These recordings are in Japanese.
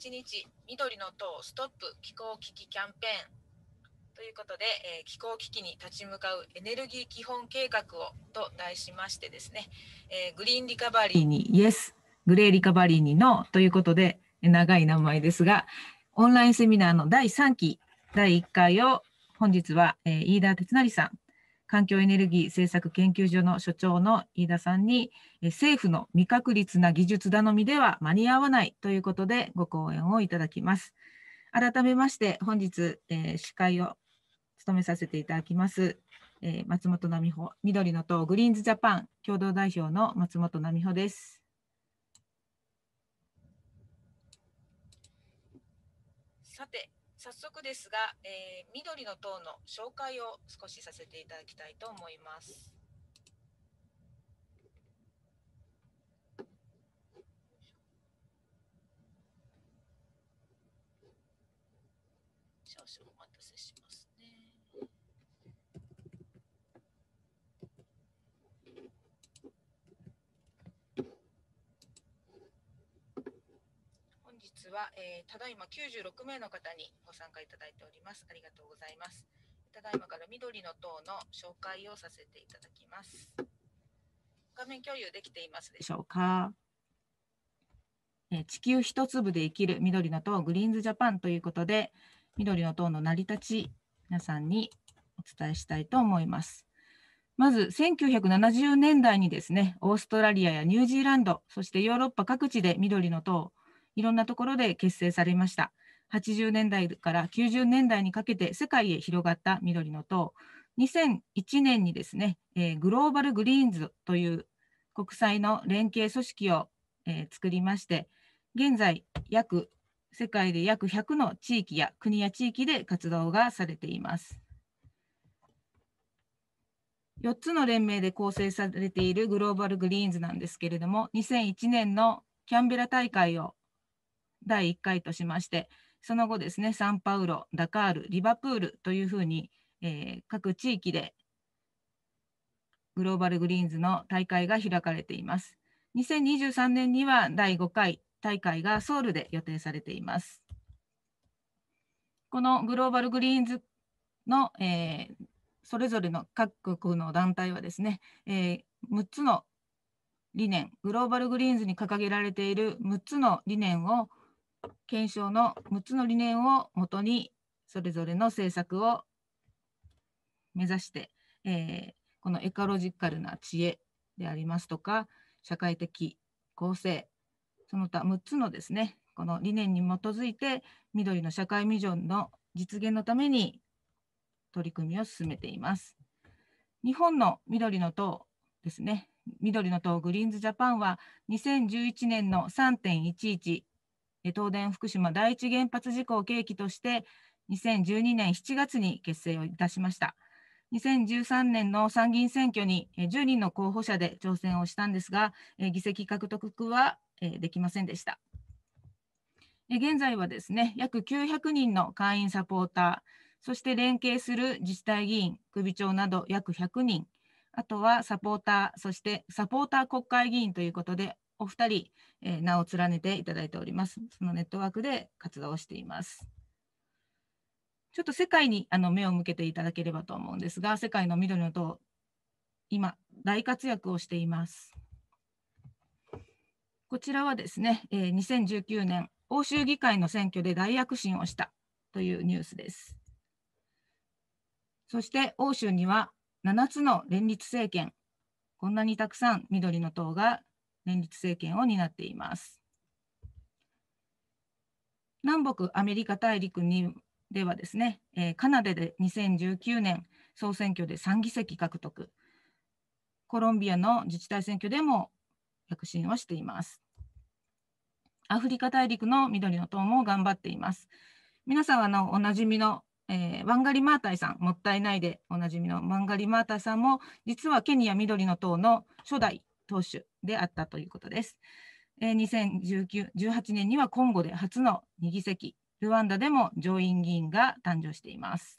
8日、緑の党ストップ気候危機キャンペーンということで、えー、気候危機に立ち向かうエネルギー基本計画をと題しましてですね、えー、グリーンリカバリーにイエス、グレーリカバリーにノーということで、長い名前ですが、オンラインセミナーの第3期、第1回を本日は、えー、飯田哲成さん、環境エネルギー政策研究所の所長の飯田さんに政府の未確立な技術頼みでは間に合わないということでご講演をいただきます改めまして本日、えー、司会を務めさせていただきます、えー、松本奈美穂緑の党グリーンズジャパン共同代表の松本奈美穂ですさて早速ですが、えー、緑の党の紹介を少しさせていただきたいと思います。少々スは、えー、ただいま96名の方にご参加いただいております。ありがとうございます。ただいまから緑の党の紹介をさせていただきます。画面共有できていますでしょうか。えー、地球一粒で生きる緑の党グリーンズジャパンということで、緑の党の成り立ち、皆さんにお伝えしたいと思います。まず1970年代にですね、オーストラリアやニュージーランド、そしてヨーロッパ各地で緑の党、いろんなところで結成されました。80年代から90年代にかけて世界へ広がった緑の党。2001年にですね、えー、グローバルグリーンズという国際の連携組織を、えー、作りまして、現在約世界で約100の地域や国や地域で活動がされています。4つの連盟で構成されているグローバルグリーンズなんですけれども、2001年のキャンベラ大会を第1回としまして、その後ですね、サンパウロ、ダカール、リバプールというふうに、えー、各地域でグローバルグリーンズの大会が開かれています。2023年には第5回大会がソウルで予定されています。このグローバルグリーンズの、えー、それぞれの各国の団体はですね、えー、6つの理念、グローバルグリーンズに掲げられている6つの理念を検証の6つの理念をもとにそれぞれの政策を目指して、えー、このエカロジカルな知恵でありますとか社会的構成その他6つのですねこの理念に基づいて緑の社会ミジョンの実現のために取り組みを進めています。日本の緑の党ですね緑の党グリーンズジャパンは2011年の3.11東電福島第一原発事故を契機として2012年7月に結成をいたしました2013年の参議院選挙に10人の候補者で挑戦をしたんですが議席獲得はできませんでした現在はですね約900人の会員サポーターそして連携する自治体議員首長など約100人あとはサポーターそしてサポーター国会議員ということでお二人、えー、名を連ねていただいております。そのネットワークで活動をしています。ちょっと世界にあの目を向けていただければと思うんですが、世界の緑の党、今、大活躍をしています。こちらはですね、えー、2019年、欧州議会の選挙で大躍進をしたというニュースです。そして欧州には7つの連立政権、こんなにたくさん緑の党が連立政権を担っています。南北アメリカ大陸にではですね、えカナダで2019年総選挙で3議席獲得、コロンビアの自治体選挙でも躍進をしています。アフリカ大陸の緑の党も頑張っています。皆さんあのおなじみの、えー、ワンガリマータイさん、もったいないでおなじみのワンガリマータイさんも、実はケニア緑の党の初代投手であったということです。えー、2018年にはコンゴで初の2議席、ルワンダでも上院議員が誕生しています。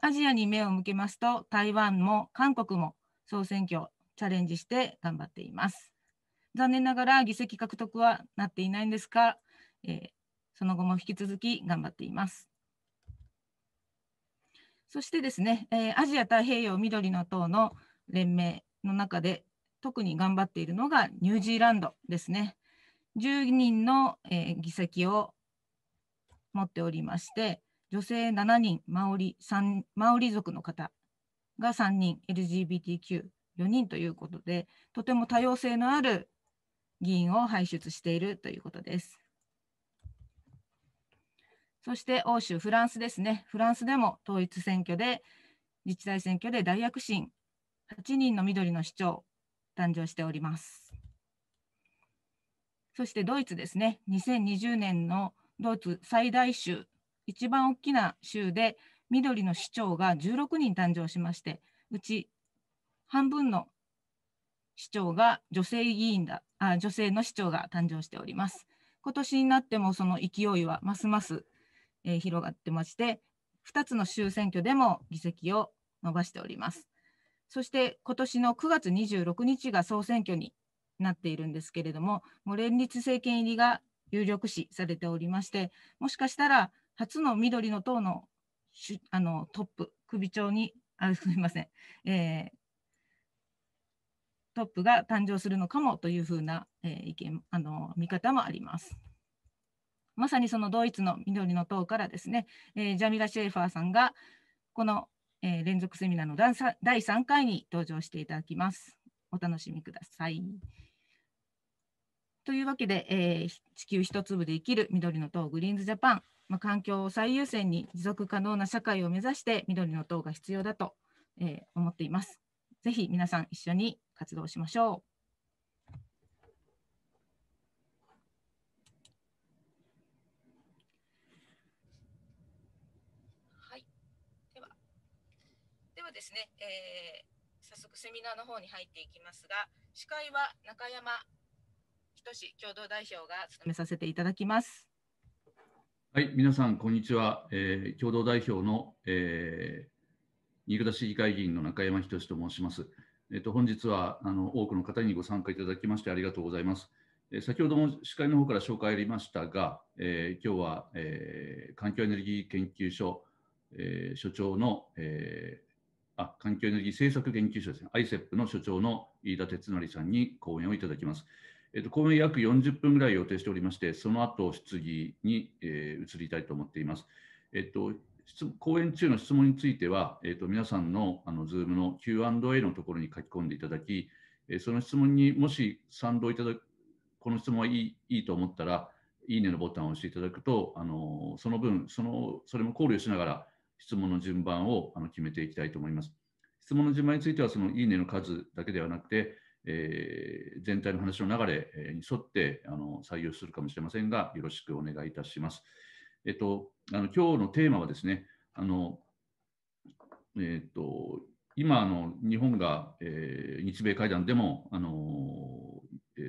アジアに目を向けますと、台湾も韓国も総選挙チャレンジして頑張っています。残念ながら議席獲得はなっていないんですが、えー、その後も引き続き頑張っています。そしてですね、えー、アジア太平洋緑の党の連盟の中で特に頑張っているのがニュージーランドですね。10人の、えー、議席を持っておりまして、女性7人、マオリマオリ族の方が3人、LGBTQ4 人ということで、とても多様性のある議員を輩出しているということです。そして欧州、フランスですね。フランスでも統一選挙で、自治体選挙で大躍進、8人の緑の市長誕生しております。そしてドイツですね、2020年のドイツ最大州、一番大きな州で緑の市長が16人誕生しまして、うち半分の市長が女性議員だあ、女性の市長が誕生しております。今年になってもその勢いはますます、えー、広がってまして、2つの州選挙でも議席を伸ばしております。そして今年の9月26日が総選挙になっているんですけれども、もう連立政権入りが有力視されておりまして、もしかしたら初の緑の党のあのトップ、首長に、あすみません、えー、トップが誕生するのかもというふうな、えー、意見あの見方もあります。まさにそのドイツの緑の党からですね、えー、ジャミラ・シェーファーさんがこのえー、連続セミナーの第 3, 第回に登場していただきます。お楽しみください。というわけで、えー、地球一粒で生きる緑の党グリーンズジャパン、まあ、環境を最優先に持続可能な社会を目指して緑の党が必要だと、えー、思っています。ぜひ皆さん一緒に活動しましょう。ですね、えー、早速セミナーの方に入っていきますが、司会は中山仁共同代表が務めさせていただきます。はい、皆さん、こんにちは。えー、共同代表の、えー、新潟市議会議員の中山仁と申します。えっ、ー、と、本日はあの多くの方にご参加いただきましてありがとうございます。えー、先ほども司会の方から紹介ありましたが、えー、今日は、えー、環境エネルギー研究所、えー、所長の、えーあ環境エネルギー政策研究所ですね、ICEP の所長の飯田哲成さんに講演をいただきます。えっと、講演約40分ぐらい予定しておりまして、その後質疑に、えー、移りたいと思っています。えっと講演中の質問については、えっと皆さんのあの Zoom の Q&A のところに書き込んでいただき、えー、その質問にもし賛同いただく、この質問はいいいいと思ったら、いいねのボタンを押していただくと、あのその分その、それも考慮しながら、質問の順番をあの決めていきたいと思います。質問の順番については、そのいいねの数だけではなくて、えー、全体の話の流れに沿ってあの採用するかもしれませんが、よろしくお願いいたします。えっと、あの今日のテーマはですね、あのえっと、今あの、日本が、えー、日米会談でもあの、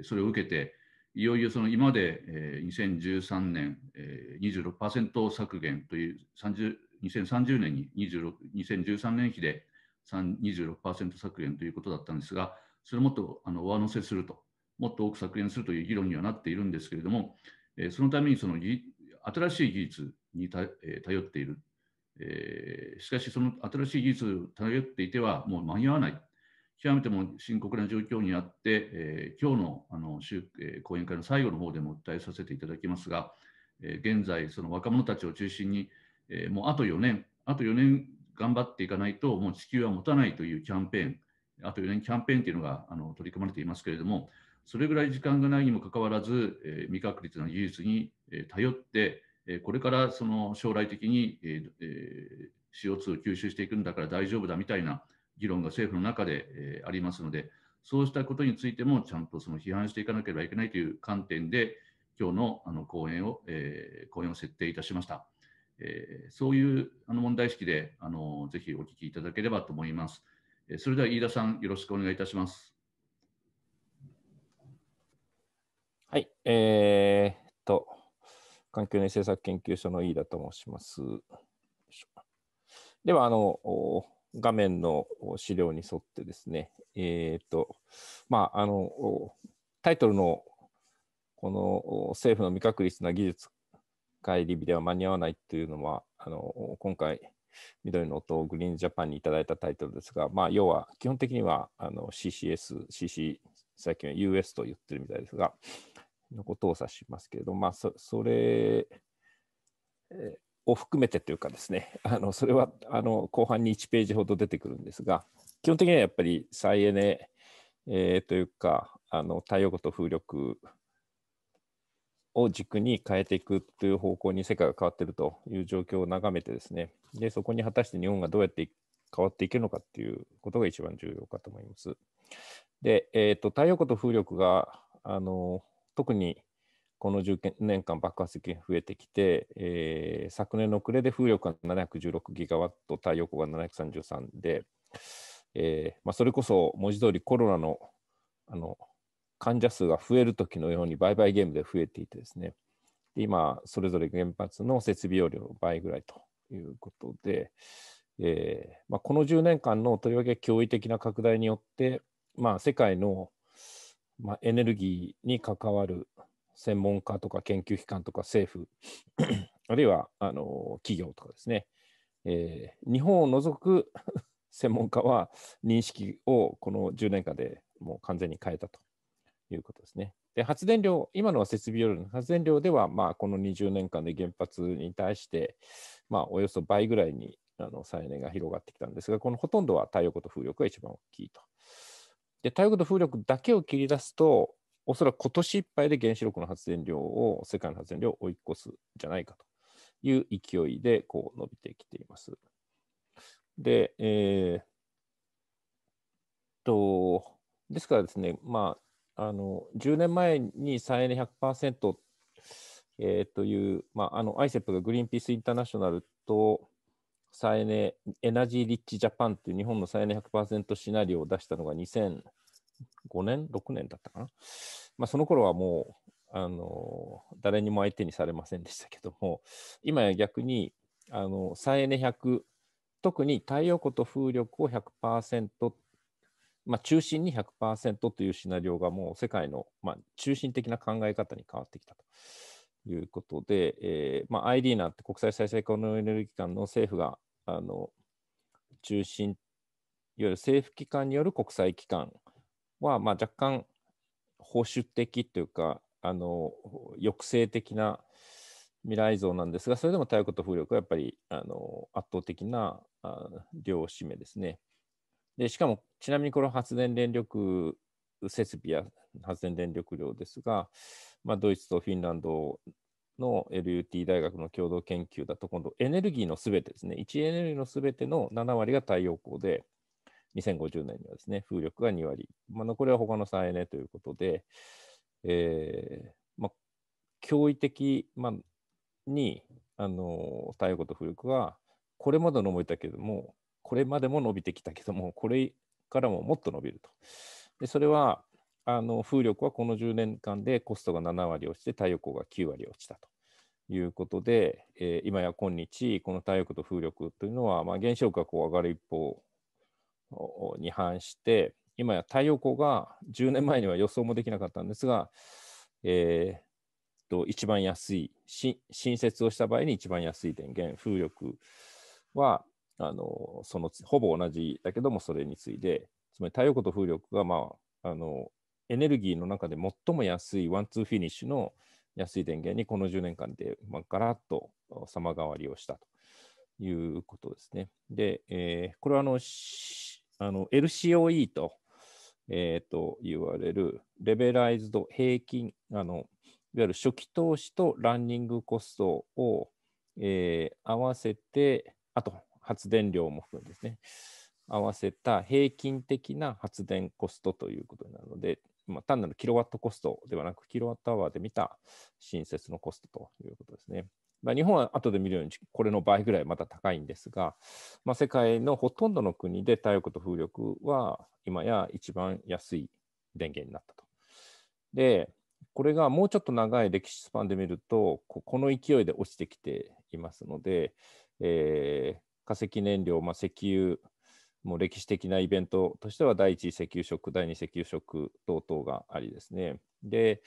それを受けて、いよいよその今まで、えー、2013年、えー、26%削減という30 2030年に26 2013年比で26%削減ということだったんですが、それをもっとあの上乗せすると、もっと多く削減するという議論にはなっているんですけれども、えー、そのためにその新しい技術にた、えー、頼っている、えー、しかしその新しい技術を頼っていてはもう間に合わない、極めても深刻な状況にあって、えー、今日のあの週、えー、講演会の最後の方でも訴えさせていただきますが、えー、現在、その若者たちを中心に、えー、もうあと4年、あと4年頑張っていかないと、もう地球は持たないというキャンペーン、あと4年キャンペーンというのがあの取り組まれていますけれども、それぐらい時間がないにもかかわらず、えー、未確率な技術に、えー、頼って、えー、これからその将来的に、えーえー、CO2 を吸収していくんだから大丈夫だみたいな議論が政府の中で、えー、ありますので、そうしたことについてもちゃんとその批判していかなければいけないという観点で、今日のあの講演を、えー、講演を設定いたしました。えー、そういうあの問題意識であのぜひお聞きいただければと思います。えー、それでは飯田さん、よろしくお願いいたします。はい、えー、と、環境内政策研究所の飯田と申します。では、あの、画面の資料に沿ってですね、えー、と、まあ、あの、タイトルのこの政府の未確立な技術帰り日では間に合わないっていうのは、あの今回、緑の音をグリーンジャパンにいただいたタイトルですが、まあ、要は基本的にはあの CCS、CC、最近は US と言ってるみたいですが、のことを指しますけれどまあ、そそれを含めてというかですね、あのそれはあの後半に1ページほど出てくるんですが、基本的にはやっぱり再エネ、えー、というか、あの太陽光と風力を軸に変えていくという方向に世界が変わっているという状況を眺めてですね、でそこに果たして日本がどうやって変わっていけるのかっていうことが一番重要かと思います。で、えーと太陽光と風力があの特にこの10年間爆発的に増えてきて、えー、昨年の暮れで風力が716ギガワット、太陽光が733で、えーまあ、それこそ文字通りコロナのあの患者数が増える時のように売買ゲームで増えていてですね、今、それぞれ原発の設備容量の倍ぐらいということで、えーまあ、この10年間のとりわけ驚異的な拡大によって、まあ、世界の、まあ、エネルギーに関わる専門家とか研究機関とか政府 あるいはあの企業とかですね、えー、日本を除く 専門家は認識をこの10年間でもう完全に変えたということですね。で発電量、今のは設備よりの発電量では、まあ、この20年間で原発に対して、まあ、およそ倍ぐらいにあの再エネが広がってきたんですが、このほとんどは太陽光と風力が一番大きいと。で太陽光と風力だけを切り出すと、おそらく今年いっぱいで原子力の発電量を、世界の発電量を追い越すんじゃないかという勢いでこう伸びてきています。で、えー、と、ですからですね、まあ、あの10年前に再エネ100%、えー、という、まあ、あの ICEP がグリーンピースインターナショナルと再エネエナジーリッチジャパンという日本の再エネ100%シナリオを出したのが2005年、6年だったかな。まあ、その頃はもうあの誰にも相手にされませんでしたけども今や逆にあの再エネ100特に太陽光と風力を100%まあ、中心に100%というシナリオがもう世界の、まあ、中心的な考え方に変わってきたということで、えーまあ、i d なんって国際再生可能エネルギー機関の政府があの中心、いわゆる政府機関による国際機関は、まあ、若干保守的というか、あの抑制的な未来像なんですが、それでも太陽光と風力はやっぱりあの圧倒的な量を占めですね。でしかもちなみにこの発電電力設備や発電電力量ですが、まあ、ドイツとフィンランドの LUT 大学の共同研究だと、今度エネルギーのすべてですね、1エネルギーのすべての7割が太陽光で、2050年にはですね、風力が2割、まあ、残りは他の再エネということで、えーまあ、驚異的、まあ、にあの太陽光と風力は、これまで伸びたけれども、これまでも伸びてきたけども、これからももっと伸びると。でそれはあの風力はこの10年間でコストが7割落ちて太陽光が9割落ちたということで、えー、今や今日この太陽光と風力というのは、まあ、原子力がこう上がる一方に反して今や太陽光が10年前には予想もできなかったんですが、えー、と一番安い新設をした場合に一番安い電源風力はあのそのほぼ同じだけどもそれに次いでつまり太陽光と風力が、まあ、あのエネルギーの中で最も安いワンツーフィニッシュの安い電源にこの10年間で、まあ、ガラッと様変わりをしたということですね。で、えー、これはあのあの LCOE と,、えー、と言われるレベライズド平均あのいわゆる初期投資とランニングコストを、えー、合わせてあと発電量も含めですね、合わせた平均的な発電コストということになるので、まあ、単なるキロワットコストではなく、キロワットアワーで見た新設のコストということですね。まあ、日本は後で見るように、これの倍ぐらいまた高いんですが、まあ、世界のほとんどの国で太陽光と風力は今や一番安い電源になったと。で、これがもうちょっと長い歴史スパンで見ると、この勢いで落ちてきていますので、えー、化石燃料、まあ、石油、もう歴史的なイベントとしては、第一石油ショック、第二石油ショック等々がありですね。で、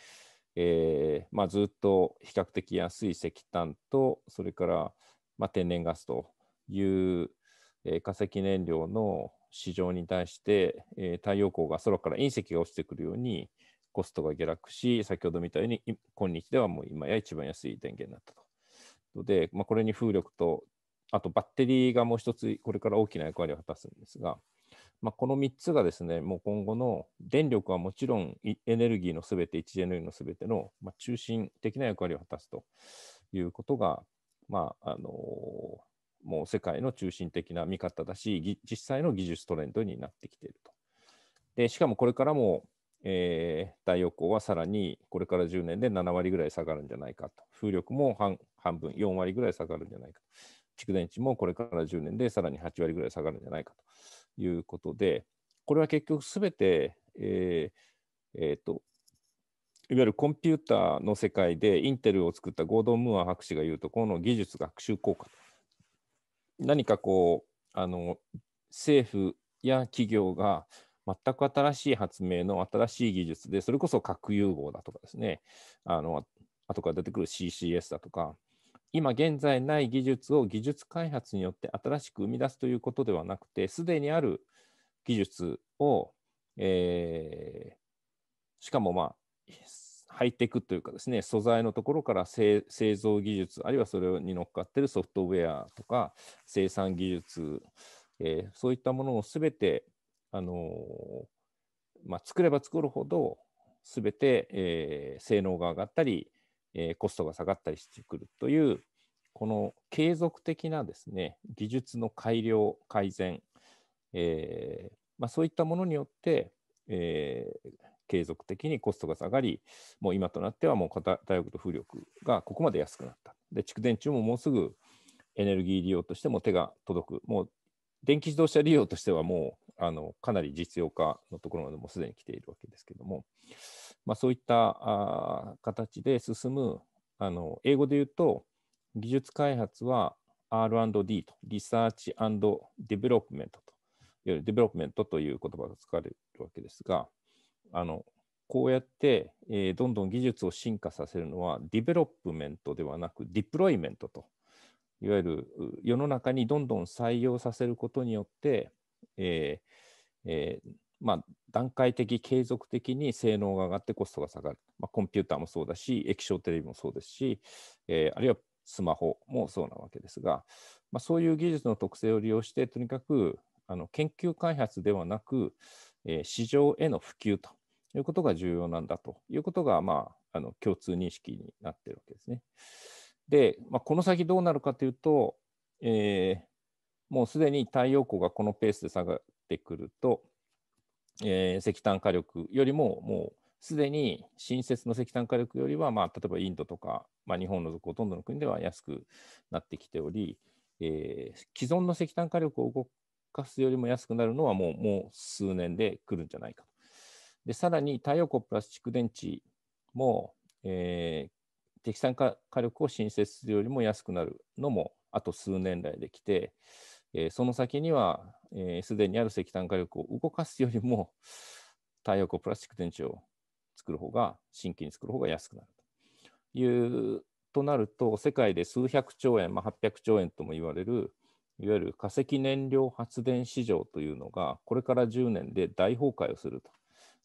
えーまあ、ずっと比較的安い石炭と、それから、まあ、天然ガスという、えー、化石燃料の市場に対して、えー、太陽光が空から隕石が落ちてくるようにコストが下落し、先ほど見たように今日ではもう今や一番安い電源になったと。で、まあ、これに風力とあとバッテリーがもう一つこれから大きな役割を果たすんですが、まあ、この3つがですね、もう今後の電力はもちろんエネルギーのすべて、一次エネルギーのすべての、ま中心的な役割を果たすということが、まあ、あのもう世界の中心的な見方だし、実際の技術トレンドになってきていると。でしかもこれからも、えー、太陽光はさらにこれから10年で7割ぐらい下がるんじゃないかと、風力も半分、4割ぐらい下がるんじゃないか蓄電池もこれから10年でさらに8割ぐらい下がるんじゃないかということで、これは結局すべて、えーえーと、いわゆるコンピューターの世界でインテルを作ったゴードン・ムーア博士が言うとこの技術学習効果何かこうあの政府や企業が全く新しい発明の新しい技術でそれこそ核融合だとかですねあの後から出てくる CCS だとか今現在ない技術を技術開発によって新しく生み出すということではなくて、すでにある技術を、えー、しかもまあ、ハイテクというかですね、素材のところから製造技術、あるいはそれに乗っかっているソフトウェアとか生産技術、えー、そういったものをすべて、あのー、まあ、作れば作るほど、すべて、えー、性能が上がったり、えコストが下がったりしてくるという、この継続的なですね技術の改良、改善、えー、まあ、そういったものによって、えー、継続的にコストが下がり、もう今となってはもう片大学と風力がここまで安くなった。で蓄電池ももうすぐエネルギー利用としても手が届く、もう電気自動車利用としてはもうあのかなり実用化のところまでもすでに来ているわけですけども、まあ、そういったあ形で進むあの英語で言うと技術開発は R&D とリサーチデベロップメントといわゆるデベロップメントという言葉が使われるわけですがあのこうやって、えー、どんどん技術を進化させるのはディベロップメントではなくディプロイメントといわゆる世の中にどんどん採用させることによって、えーえー、まあ、段階的、継続的に性能が上がってコストが下がる、まあ、コンピューターもそうだし、液晶テレビもそうですし、えー、あるいはスマホもそうなわけですが、まあ、そういう技術の特性を利用して、とにかくあの研究開発ではなく、えー、市場への普及ということが重要なんだということが、まあ、あの共通認識になっているわけですね。で、まあ、この先どうなるかというと、えー、もうすでに太陽光がこのペースで下がってくると、えー、石炭火力よりももうすでに新設の石炭火力よりは、まあ、例えばインドとか、まあ、日本のほとんどの国では安くなってきており、えー、既存の石炭火力を動かすよりも安くなるのはもうもう数年で来るんじゃないかと。でさらに太陽光プラスチック電池も、えー、適産火力を新設するよりも安くなるのもあと数年来できて、えー、その先には、す、えー、で、にある石炭火力を動かすよりも、太陽光プラスチック電池を作る方が、新規に作る方が安くなるという、となると、世界で数百兆円、まあ、800兆円とも言われる、いわゆる化石燃料発電市場というのが、これから10年で大崩壊をすると。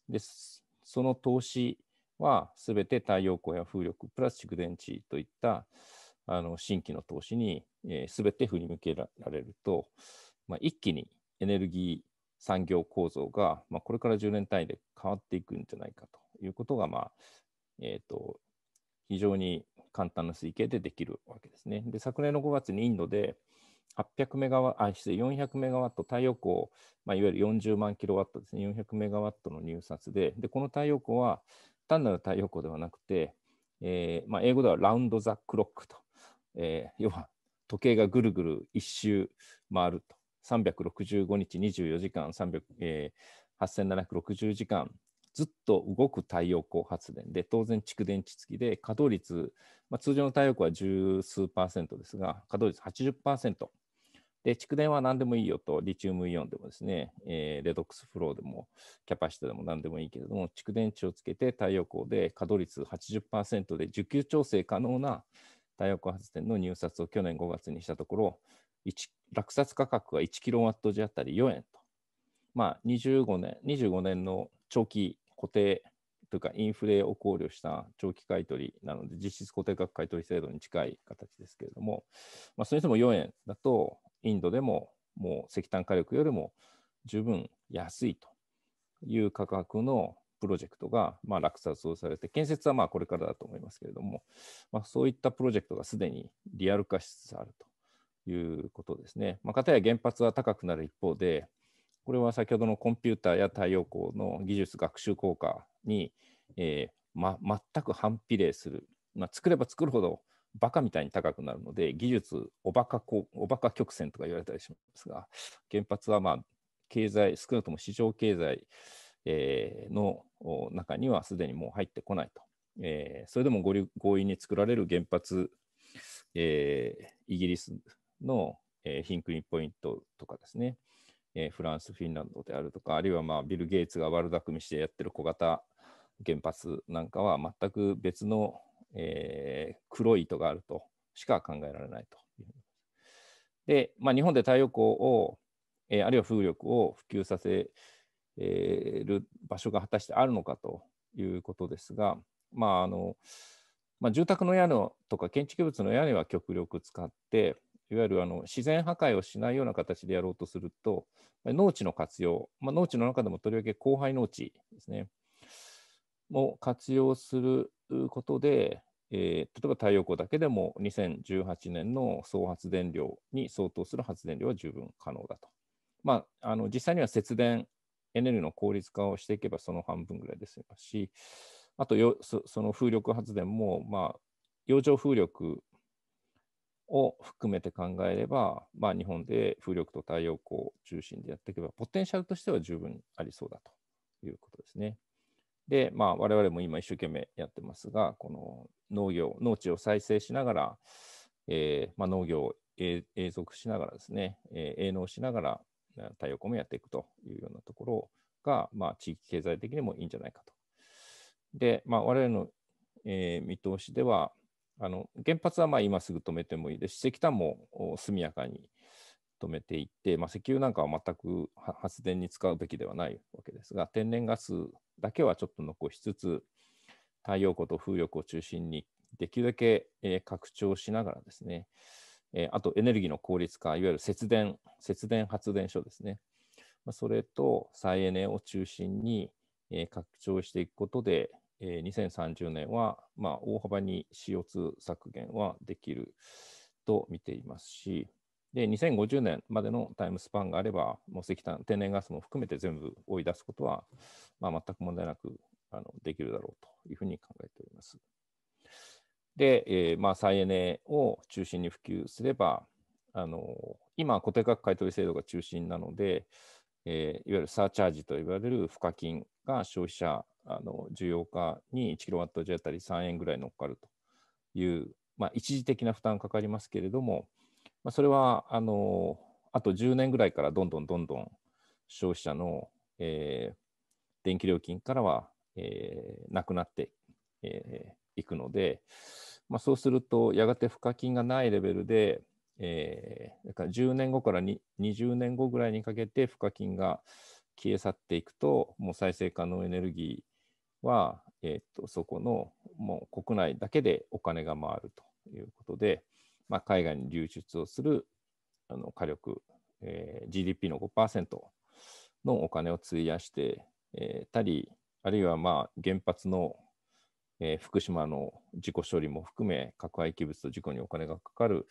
でその投資はすべて太陽光や風力、プラスチック電池といった、あの新規の投資に、えー、て振り向けられると、まあ、一気にエネルギー産業構造が、まあ、これから10年単位で変わっていくんじゃないかということが、まあえーと、と非常に簡単な推計でできるわけですね。で昨年の5月にインドで800メガワあ失礼400メガワット太陽光、まあ、いわゆる40万キロワットですね、400メガワットの入札で、でこの太陽光は単なる太陽光ではなくて、えーまあ、英語ではラウンド・ザ・クロックとえー、要は時計がぐるぐる1周回ると365日24時間300、えー、8760時間ずっと動く太陽光発電で当然蓄電池付きで稼働率、まあ、通常の太陽光は十数パーセントですが稼働率80%で蓄電は何でもいいよとリチウムイオンでもですね、えー、レドックスフローでもキャパシタでも何でもいいけれども蓄電池をつけて太陽光で稼働率80%で需給調整可能な太陽光発電の入札を去年5月にしたところ、落札価格は1キロワット時あたり4円と、まあ、25, 年25年の長期固定というか、インフレを考慮した長期買取なので、実質固定格買取制度に近い形ですけれども、まあ、それにしても4円だと、インドでももう石炭火力よりも十分安いという価格のプロジェクトが、まあ、落札をされて、建設はまあこれからだと思いますけれども、まあ、そういったプロジェクトがすでにリアル化しつつあるということですね。まあ、かたや原発は高くなる一方で、これは先ほどのコンピューターや太陽光の技術学習効果に、えーま、全く反比例する、まあ、作れば作るほどバカみたいに高くなるので、技術おバカおバカ曲線とか言われたりしますが、原発はまあ経済、少なくとも市場経済、えの中にはすでにもう入ってこないと。えそれでも強引に作られる原発、えイギリスの、えヒンクリンポイントとかですね、えフランス、フィンランドであるとか、あるいは、まあ、ビル・ゲイツが悪巧みしてやってる小型原発なんかは全く別の、え黒い糸があるとしか考えられないとで、まあ、日本で太陽光を、えあるいは風力を普及させる場所が果たしてあるのかということですが、まああのまあ、住宅の屋根とか建築物の屋根は極力使って、いわゆるあの自然破壊をしないような形でやろうとすると、農地の活用、まあ、農地の中でもとりわけ荒廃農地ですね、も活用することで、えー、例えば太陽光だけでも2018年の総発電量に相当する発電量は十分可能だと。まあ、あの実際には節電エネルギーの効率化をしていけばその半分ぐらいで済みますし、あとその風力発電も、まあ、洋上風力を含めて考えれば、まあ、日本で風力と太陽光を中心でやっていけば、ポテンシャルとしては十分ありそうだということですね。で、まあ、我々も今一生懸命やってますが、この農業、農地を再生しながら、えーまあ、農業を永続しながらですね、えー、営農しながら太陽光もやっていくというようなところが、まあ、地域経済的にもいいんじゃないかと。で、まあ、我々の、えー、見通しでは、あの原発はまあ今すぐ止めてもいいですし、石炭も速やかに止めていって、まあ、石油なんかは全く発電に使うべきではないわけですが、天然ガスだけはちょっと残しつつ、太陽光と風力を中心にできるだけ拡張しながらですね、えー、あとエネルギーの効率化、いわゆる節電、節電発電所ですね。まあ、それと再エネを中心に、えー、拡張していくことで、えー、2030年は、まあ、大幅に CO2 削減はできると見ていますし、で2050年までのタイムスパンがあれば、もう石炭、天然ガスも含めて全部追い出すことは、まあ、全く問題なくあのできるだろうというふうに考えております。で、えー、まあ、再エネを中心に普及すれば、あの今、固定価格買取制度が中心なので、えー、いわゆるサーチャージといわれる付加金が消費者あの需要化に1 k w 時あたり3円ぐらい乗っかるという、まあ、一時的な負担かかりますけれども、まあ、それはあのあと10年ぐらいからどんどんどんどん消費者の、えー、電気料金からは、えー、なくなって、えー、いくので、まあ、そうするとやがて賦課金がないレベルで、えー、だから10年後から20年後ぐらいにかけて賦課金が消え去っていくともう再生可能エネルギーは、えー、とそこのもう国内だけでお金が回るということで、まあ、海外に流出をするあの火力、えー、GDP の5%のお金を費やして、えー、たりあるいはまあ原発のえー、福島の事故処理も含め、核廃棄物と事故にお金がかかる、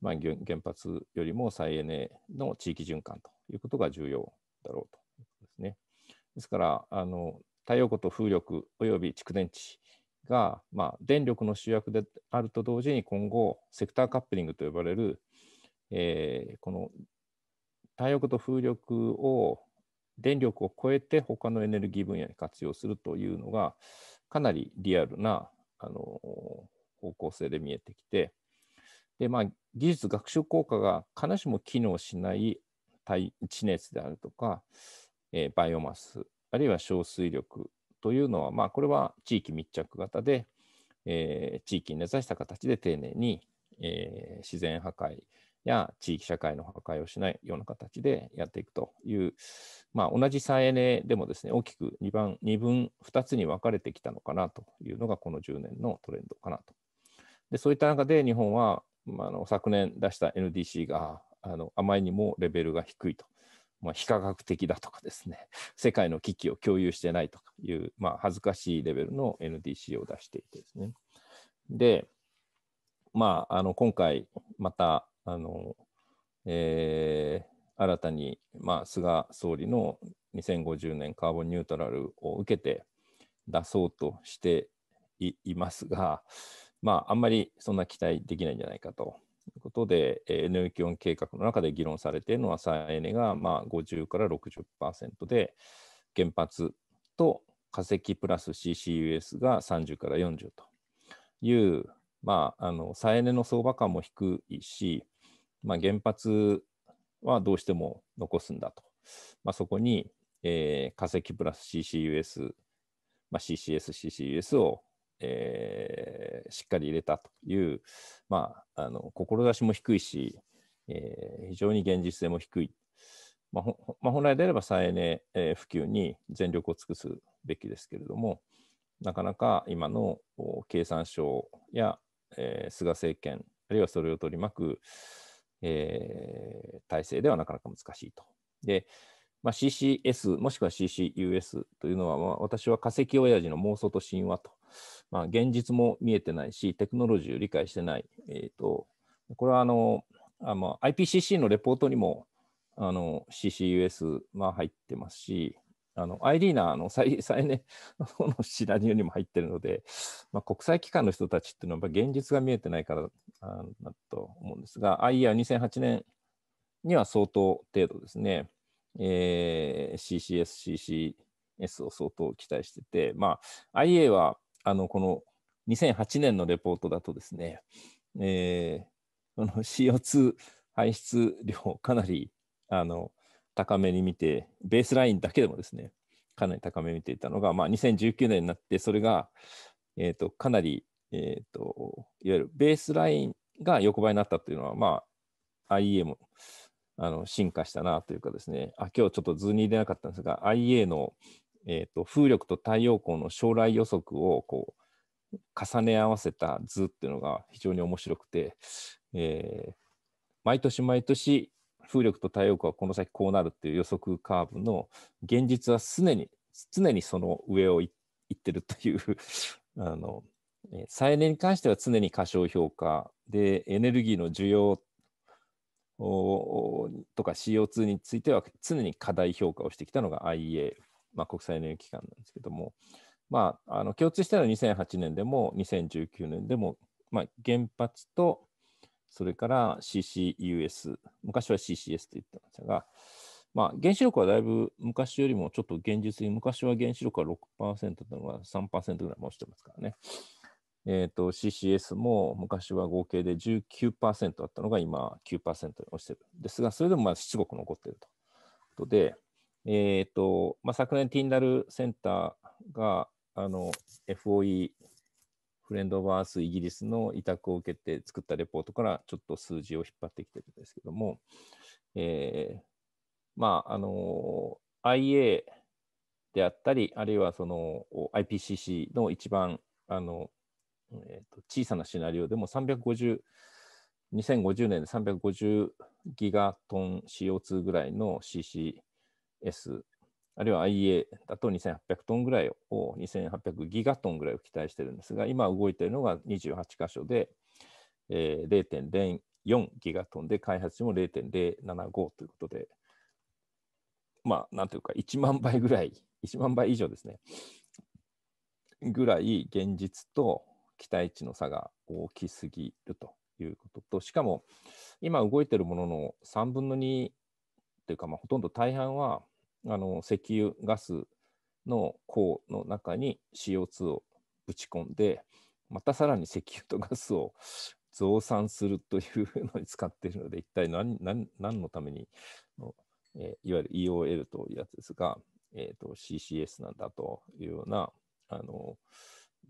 まあ、原発よりも再エネの地域循環ということが重要だろうということですね。ですからあの太陽光と風力および蓄電池が、まあ、電力の主役であると同時に今後セクターカップリングと呼ばれる、えー、この太陽光と風力を電力を超えて他のエネルギー分野に活用するというのが、かなりリアルなあの方向性で見えてきて、でまあ、技術学習効果が必ずしも機能しない地熱であるとか、えー、バイオマス、あるいは小水力というのは、まあ、これは地域密着型で、えー、地域に根ざした形で丁寧に、えー、自然破壊や地域社会の破壊をしないような形でやっていくという、まあ、同じ再エネでもですね大きく2番2分2つに分かれてきたのかなというのがこの10年のトレンドかなと。でそういった中で日本は、まあの、昨年出した NDC があのあまりにもレベルが低いと。まあ、非科学的だとかですね、世界の危機を共有してないという、まあ、恥ずかしいレベルの NDC を出していてですね。で、まあ、あの今回またあの、えー、新たに、まあ、菅総理の2050年カーボンニュートラルを受けて出そうとしていますが、まあ、あんまりそんな期待できないんじゃないかということで、エネルギー基本計画の中で議論されているのは再エネがまあ50から60%で、原発と化石プラス CCUS が30から40という、まあ、あの再エネの相場感も低いし、まあ、原発はどうしても残すんだと。まあ、そこに、えー、化石プラス CCUS、まあ、CCS、CCUS を、えー、しっかり入れたという、まあ、あの志も低いし、えー、非常に現実性も低い。まあまあ、本来であれば再エネ、えー、普及に全力を尽くすべきですけれども、なかなか今の経産省や、えー、菅政権、あるいはそれを取り巻くえー、体制ではなかなか難しいと。で、まあ、CCS もしくは CCUS というのは、まあ、私は化石親父の妄想と神話と、まあ、現実も見えてないし、テクノロジーを理解してない。えーと、これはあのあ、まあ、IPCC のレポートにもあの CCUS、まあ、入ってますし、あのアイリーナの再再燃ののシナリオにも入ってるので、まあ、国際機関の人たちっていうのは現実が見えてないからあだと思うんですが IEA は2008年には相当程度ですね、えー、CCSCCS を相当期待してて、まあ、IA はあのこの2008年のレポートだとですね、えー、の CO2 排出量かなりあの高めに見て、ベースラインだけでもですね、かなり高め見ていたのが、まあ、2019年になって、それが、えーと、かなり、えーと、いわゆるベースラインが横ばいになったというのは、まあ、IEA もあの進化したなというかですね、あ今日ちょっと図に入れなかったんですが、IEA の、えーと、と風力と太陽光の将来予測をこう重ね合わせた図っていうのが非常に面白くて、えー、毎年毎年風力と太陽光はこの先こうなるっていう予測カーブの現実は常に常にその上をいってるという あの再エネに関しては常に過小評価でエネルギーの需要とか CO2 については常に過大評価をしてきたのが IEA、まあ、国際エネルギー機関なんですけども、まあ、あの共通したのは2008年でも2019年でも、まあ、原発とそれから CCUS、昔は CCS と言ってましたが、まあ、原子力はだいぶ昔よりもちょっと現実に、昔は原子力は6%というのが3%ぐらい落ちてますからね。えー CCS も昔は合計で19%だったのが今9%に落ちてるんですが、それでもまあ七国残っているということで、えーとまあ、昨年ティンダルセンターがあの FOE フレンド・オブ・アースイギリスの委託を受けて作ったレポートからちょっと数字を引っ張ってきてるんですけども、えー、まあ、あの、IA であったり、あるいはその IPCC の一番あの、えー、と小さなシナリオでも350 2050年で350ギガトン CO2 ぐらいの CCS あるいは IA だと2800トンぐらいを、2800ギガトンぐらいを期待してるんですが、今動いているのが28箇所で、えー、0.04ギガトンで、開発値も0.075ということで、まあ、なんというか、1万倍ぐらい、1万倍以上ですね、ぐらい現実と期待値の差が大きすぎるということと、しかも、今動いているものの3分の2というか、まあ、ほとんど大半は、あの石油ガスの鉱の中に CO2 をぶち込んでまたさらに石油とガスを増産するというのに使っているので一体何何何のためにえー、いわゆる EOL というやつですが、えーと、CCS なんだというようなあの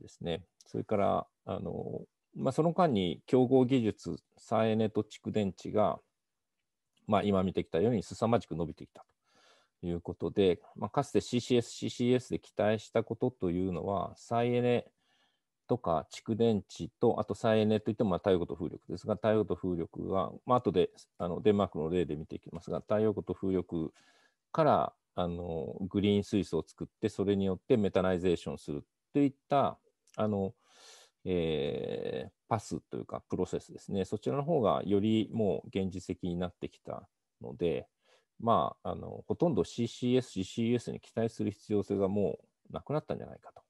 ですねそれからあの、まあ、その間に競合技術再エネと蓄電池が、まあ、今見てきたように凄まじく伸びてきたと。いうことで、まあ、かつて CCS、CCS で期待したことというのは、再エネとか蓄電池と、あと再エネといってもま太陽光と風力ですが、太陽光と風力は、まあ後であのデンマークの例で見ていきますが、太陽光と風力からあのグリーン水素を作って、それによってメタナイゼーションするといったあの、えー、パスというかプロセスですね、そちらの方がよりもう現実的になってきたので、まあ、あのほとんど CCS、c c s に期待する必要性がもうなくなったんじゃないかと。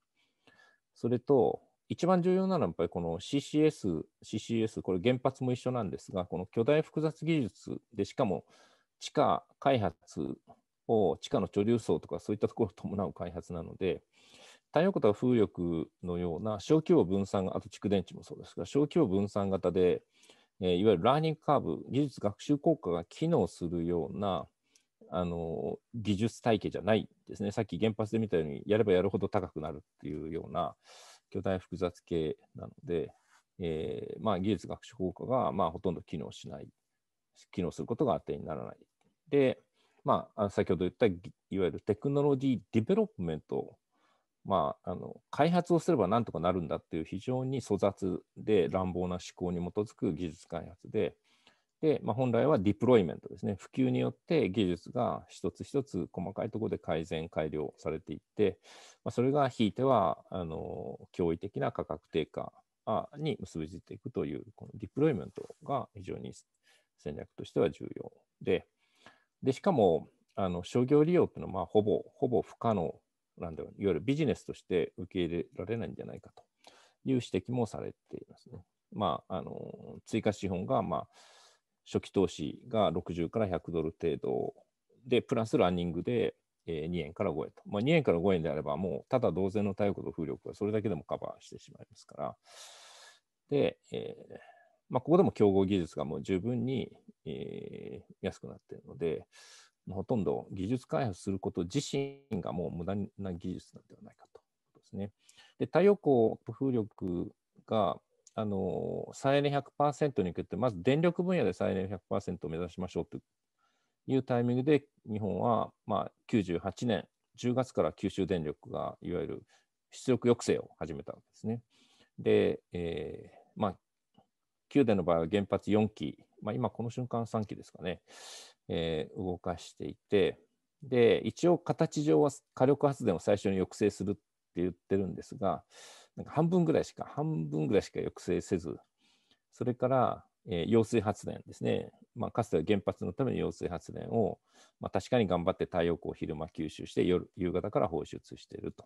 それと、一番重要なのはやっぱりこの CCS、c c s これ原発も一緒なんですが、この巨大複雑技術で、しかも地下開発を、地下の貯留層とかそういったところを伴う開発なので、太陽光と風力のような小規模分散、あと蓄電池もそうですが、小規模分散型で、えいわゆるラーニングカーブ、技術学習効果が機能するようなあの技術体系じゃないですね、さっき原発で見たように、やればやるほど高くなるっていうような巨大複雑系なので、えーまあ、技術学習効果がまあほとんど機能しない、機能することが当てにならない。で、まあ、先ほど言ったいわゆるテクノロジーディベロップメントまあ、あの開発をすればなんとかなるんだっていう非常に粗雑で乱暴な思考に基づく技術開発で、で、まあ、本来はディプロイメントですね、普及によって技術が一つ一つ細かいところで改善、改良されていって、まあ、それがひいてはあの驚異的な価格低下に結びついていくという、このディプロイメントが非常に戦略としては重要で、でしかもあの商業利用というのはまあほぼほぼ不可能なんだよ、いわゆるビジネスとして受け入れられないんじゃないかという指摘もされていますね。まあ、あの追加資本が、まあ初期投資が60から100ドル程度で、プラスランニングで2円から5円と。まあ、2円から5円であれば、もうただ同然の太陽光と風力はそれだけでもカバーしてしまいますから。で、えー、まあ、ここでも競合技術がもう十分に、えー、安くなっているので、ほとんど技術開発すること自身がもう無駄な技術なんではないかということですね。で、太陽光と風力があの再エネ100%に行くって、まず電力分野で再エネ100%を目指しましょうというタイミングで、日本はまあ98年10月から九州電力がいわゆる出力抑制を始めたわけですね。で、えー、まあ、九電の場合は原発4基、まあ、今この瞬間3基ですかね、えー、動かしていて、で、一応形上は火力発電を最初に抑制するって言ってるんですが、なんか半分ぐらいしか、半分ぐらいしか抑制せず、それから、えー、揚水発電ですね、まあ、かつては原発のための揚水発電を、まあ、確かに頑張って太陽光を昼間吸収して夜、夕方から放出していると。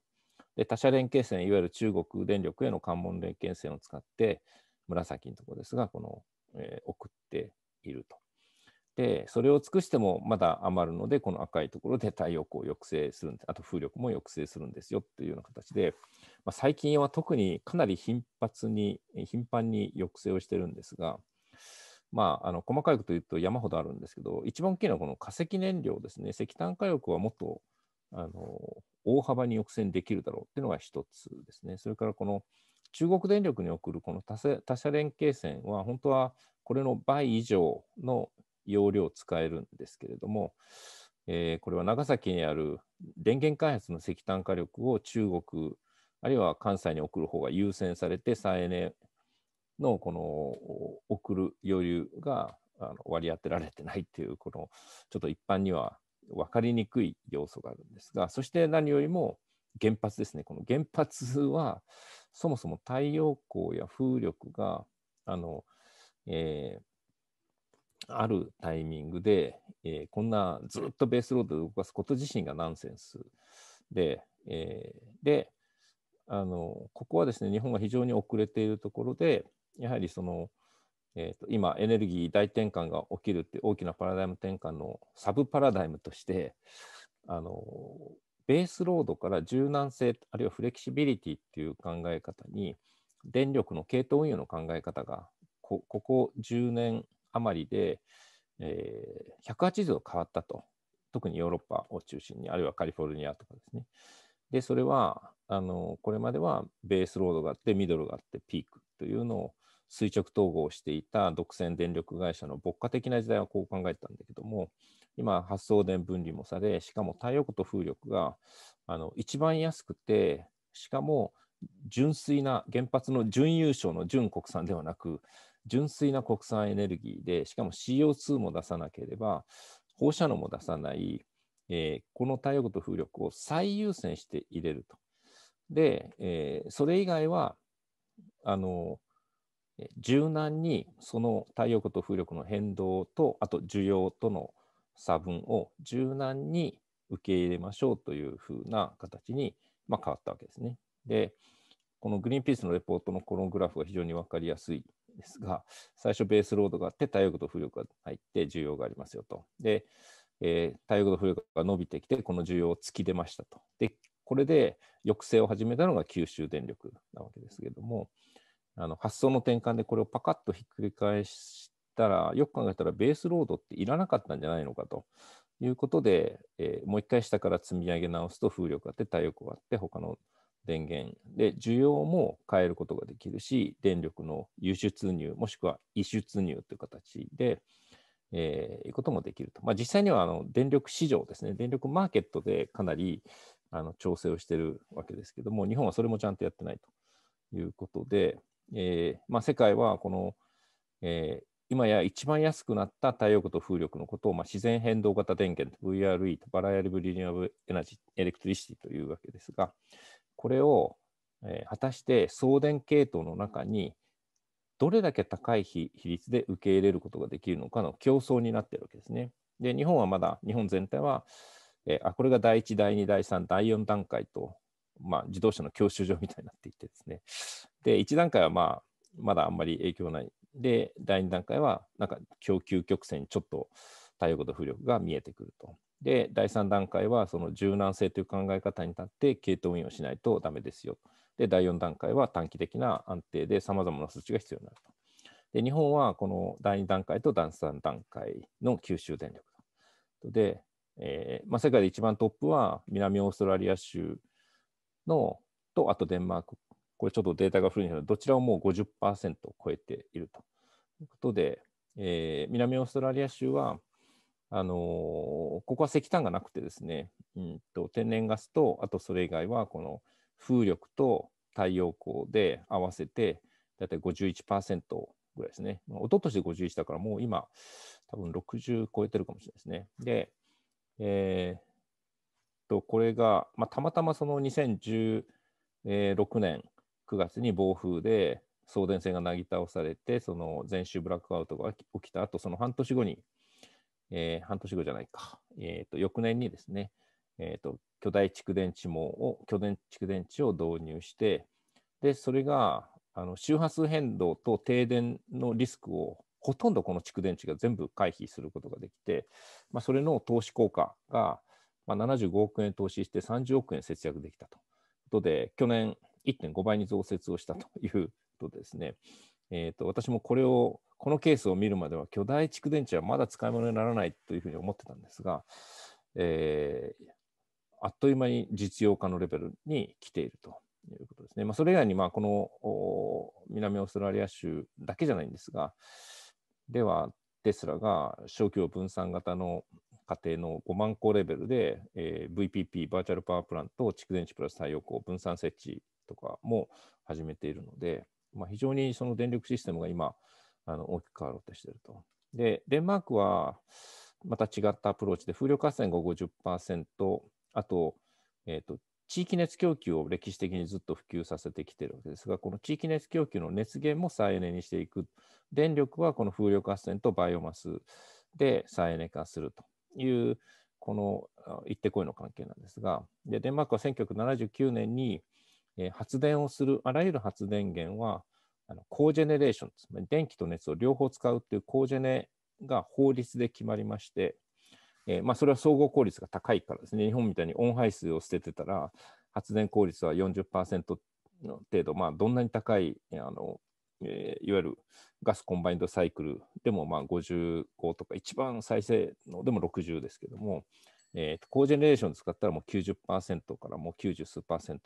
で他社連携線、いわゆる中国電力への関門連携線を使って、紫のところですが、この、えー、送っていると。で、それを尽くしてもまだ余るので、この赤いところで太陽光を抑制するんで、あと風力も抑制するんですよというような形で、まあ、最近は特にかなり頻発に、頻繁に抑制をしてるんですが、まあ、あの細かいこと言うと山ほどあるんですけど、一番大きいのはこの化石燃料ですね、石炭火力はもっとあの大幅に抑制できるだろうっていうのが一つですね。それからこの中国電力に送るこの他社連携線は、本当はこれの倍以上の容量を使えるんですけれども、えー、これは長崎にある電源開発の石炭火力を中国あるいは関西に送る方が優先されて、再エネのこの送る余裕があの割り当てられてないっていう、このちょっと一般には分かりにくい要素があるんですが、そして何よりも原発ですね。この原発は、そもそも太陽光や風力が、あの、えーあるタイミングで、えー、こんなずっとベースロードで動かすこと自身がナンセンスで、えー、で、あのここはですね日本が非常に遅れているところでやはりその、えーと、今エネルギー大転換が起きるって大きなパラダイム転換のサブパラダイムとしてあのベースロードから柔軟性あるいはフレキシビリティっていう考え方に電力の系統運用の考え方がここ10年余りで、えー、180度変わったと特にヨーロッパを中心にあるいはカリフォルニアとかですねで、それは、あの、これまではベースロードがあって、ミドルがあって、ピークというのを垂直統合していた独占電力会社の牧歌的な時代はこう考えたんだけども、今、発送電分離もされ、しかも太陽光と風力が、あの、一番安くて、しかも純粋な原発の準優勝の純国産ではなく、純粋な国産エネルギーで、しかも CO2 も出さなければ、放射能も出さない、えー、この太陽光と風力を最優先して入れると。で、えー、それ以外はあの柔軟にその太陽光と風力の変動とあと需要との差分を柔軟に受け入れましょうというふうな形に、まあ、変わったわけですね。でこのグリーンピースのレポートのこのグラフが非常に分かりやすいですが最初ベースロードがあって太陽光と風力が入って需要がありますよと。でえー、太陽の風力が伸びてきて、この需要を突き出ましたと。で、これで抑制を始めたのが九州電力なわけですけれども、あの発想の転換でこれをパカッとひっくり返したら、よく考えたらベースロードっていらなかったんじゃないのかということで、えー、もう一回下から積み上げ直すと風力があって、太陽光があって、他の電源で需要も変えることができるし電力の輸出入もしくは輸出入という形でえー、いうこともできると。まあ、実際にはあの電力市場ですね、電力マーケットでかなりあの調整をしているわけですけども、日本はそれもちゃんとやってないということで、えーまあ、世界はこの、えー、今や一番安くなった太陽光と風力のことを、まあ、自然変動型電源と VRE とバラエルブリニアブエナジーエレクトリシティというわけですが、これを、えー、果たして送電系統の中にどれだけ高い比率で受け入れることができるのかの競争になってるわけですね。で、日本はまだ、日本全体は、えー、あこれが第1、第2、第3、第4段階と、まあ、自動車の教習所みたいになっていてですね。で、1段階は、まあ、まだあんまり影響ない。で、第2段階は、なんか供給曲線にちょっと太陽光と風力が見えてくると。で、第3段階は、その柔軟性という考え方に立って、系統運用しないとダメですよ。で、第4段階は短期的な安定でさまざまな数値が必要になると。で、日本はこの第2段階と第3段階の吸収電力で、えーまあ、世界で一番トップは南オーストラリア州のと、あとデンマーク、これちょっとデータが古いんですけど、どちらをもう50%を超えているということで、えー、南オーストラリア州は、あのー、ここは石炭がなくてですね、うんと、天然ガスと、あとそれ以外はこの風力と太陽光で合わせて、だいたい51%ぐらいですね。おととしで51だから、もう今、多分60超えてるかもしれないですね。で、えー、と、これが、まあ、たまたまその2016年9月に暴風で送電線がなぎ倒されて、その全周ブラックアウトが起きた後、その半年後に、えー、半年後じゃないか、えー、と翌年にですね、えー、と巨大蓄電池網を、巨電蓄電池を導入して、で、それが、あの周波数変動と停電のリスクをほとんどこの蓄電池が全部回避することができて、まあ、それの投資効果が、まあ、75億円投資して30億円節約できたということで、去年1.5倍に増設をしたということですね。えーと、私もこれを、このケースを見るまでは、巨大蓄電池はまだ使い物にならないというふうに思ってたんですが、えー、あっという間に実用化のレベルに来ているということですね。まあ、それ以外に、まあ、この南オーストラリア州だけじゃないんですが、ではテスラが小規模分散型の家庭の5万個レベルで、えー、VPP、バーチャルパワープラント、蓄電池プラス太陽光、分散設置とかも始めているので、まあ、非常にその電力システムが今、あの大きく変わろうとしていると。で、デンマークはまた違ったアプローチで、風力発電が50%、あと,、えーと、地域熱供給を歴史的にずっと普及させてきてるわけですが、この地域熱供給の熱源も再エネにしていく。電力はこの風力発電とバイオマスで再エネ化するという、この行ってこいの関係なんですが、でデンマークは1979年に、えー、発電をするあらゆる発電源はあのコージェネレーション、つまり電気と熱を両方使うっていうコージェネが法律で決まりまして、えー、まあ、それは総合効率が高いからですね、日本みたいに温排数を捨ててたら、発電効率は40%の程度、まあ、どんなに高いあの、えー、いわゆるガスコンバインドサイクルでもまあ55とか、一番再生のでも60ですけども、えー、コージェネレーション使ったらもう90%からもう90数という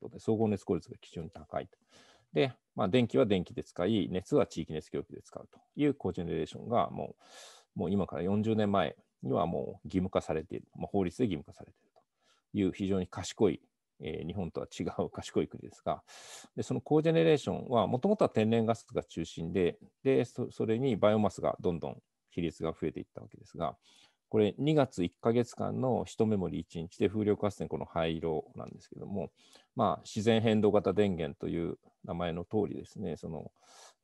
ことで、総合熱効率が非常に高いと。で、まあ、電気は電気で使い、熱は地域熱供給で使うというコージェネレーションがもうもう今から40年前にはもう義務化されている、まあ、法律で義務化されているという非常に賢い、えー、日本とは違う賢い国ですが、でそのコージェネレーションはもともとは天然ガスが中心ででそ、それにバイオマスがどんどん比率が増えていったわけですが、これ2月1か月間の一メモリ1日で風力発電この灰色なんですけども、まあ、自然変動型電源という名前の通りですねその、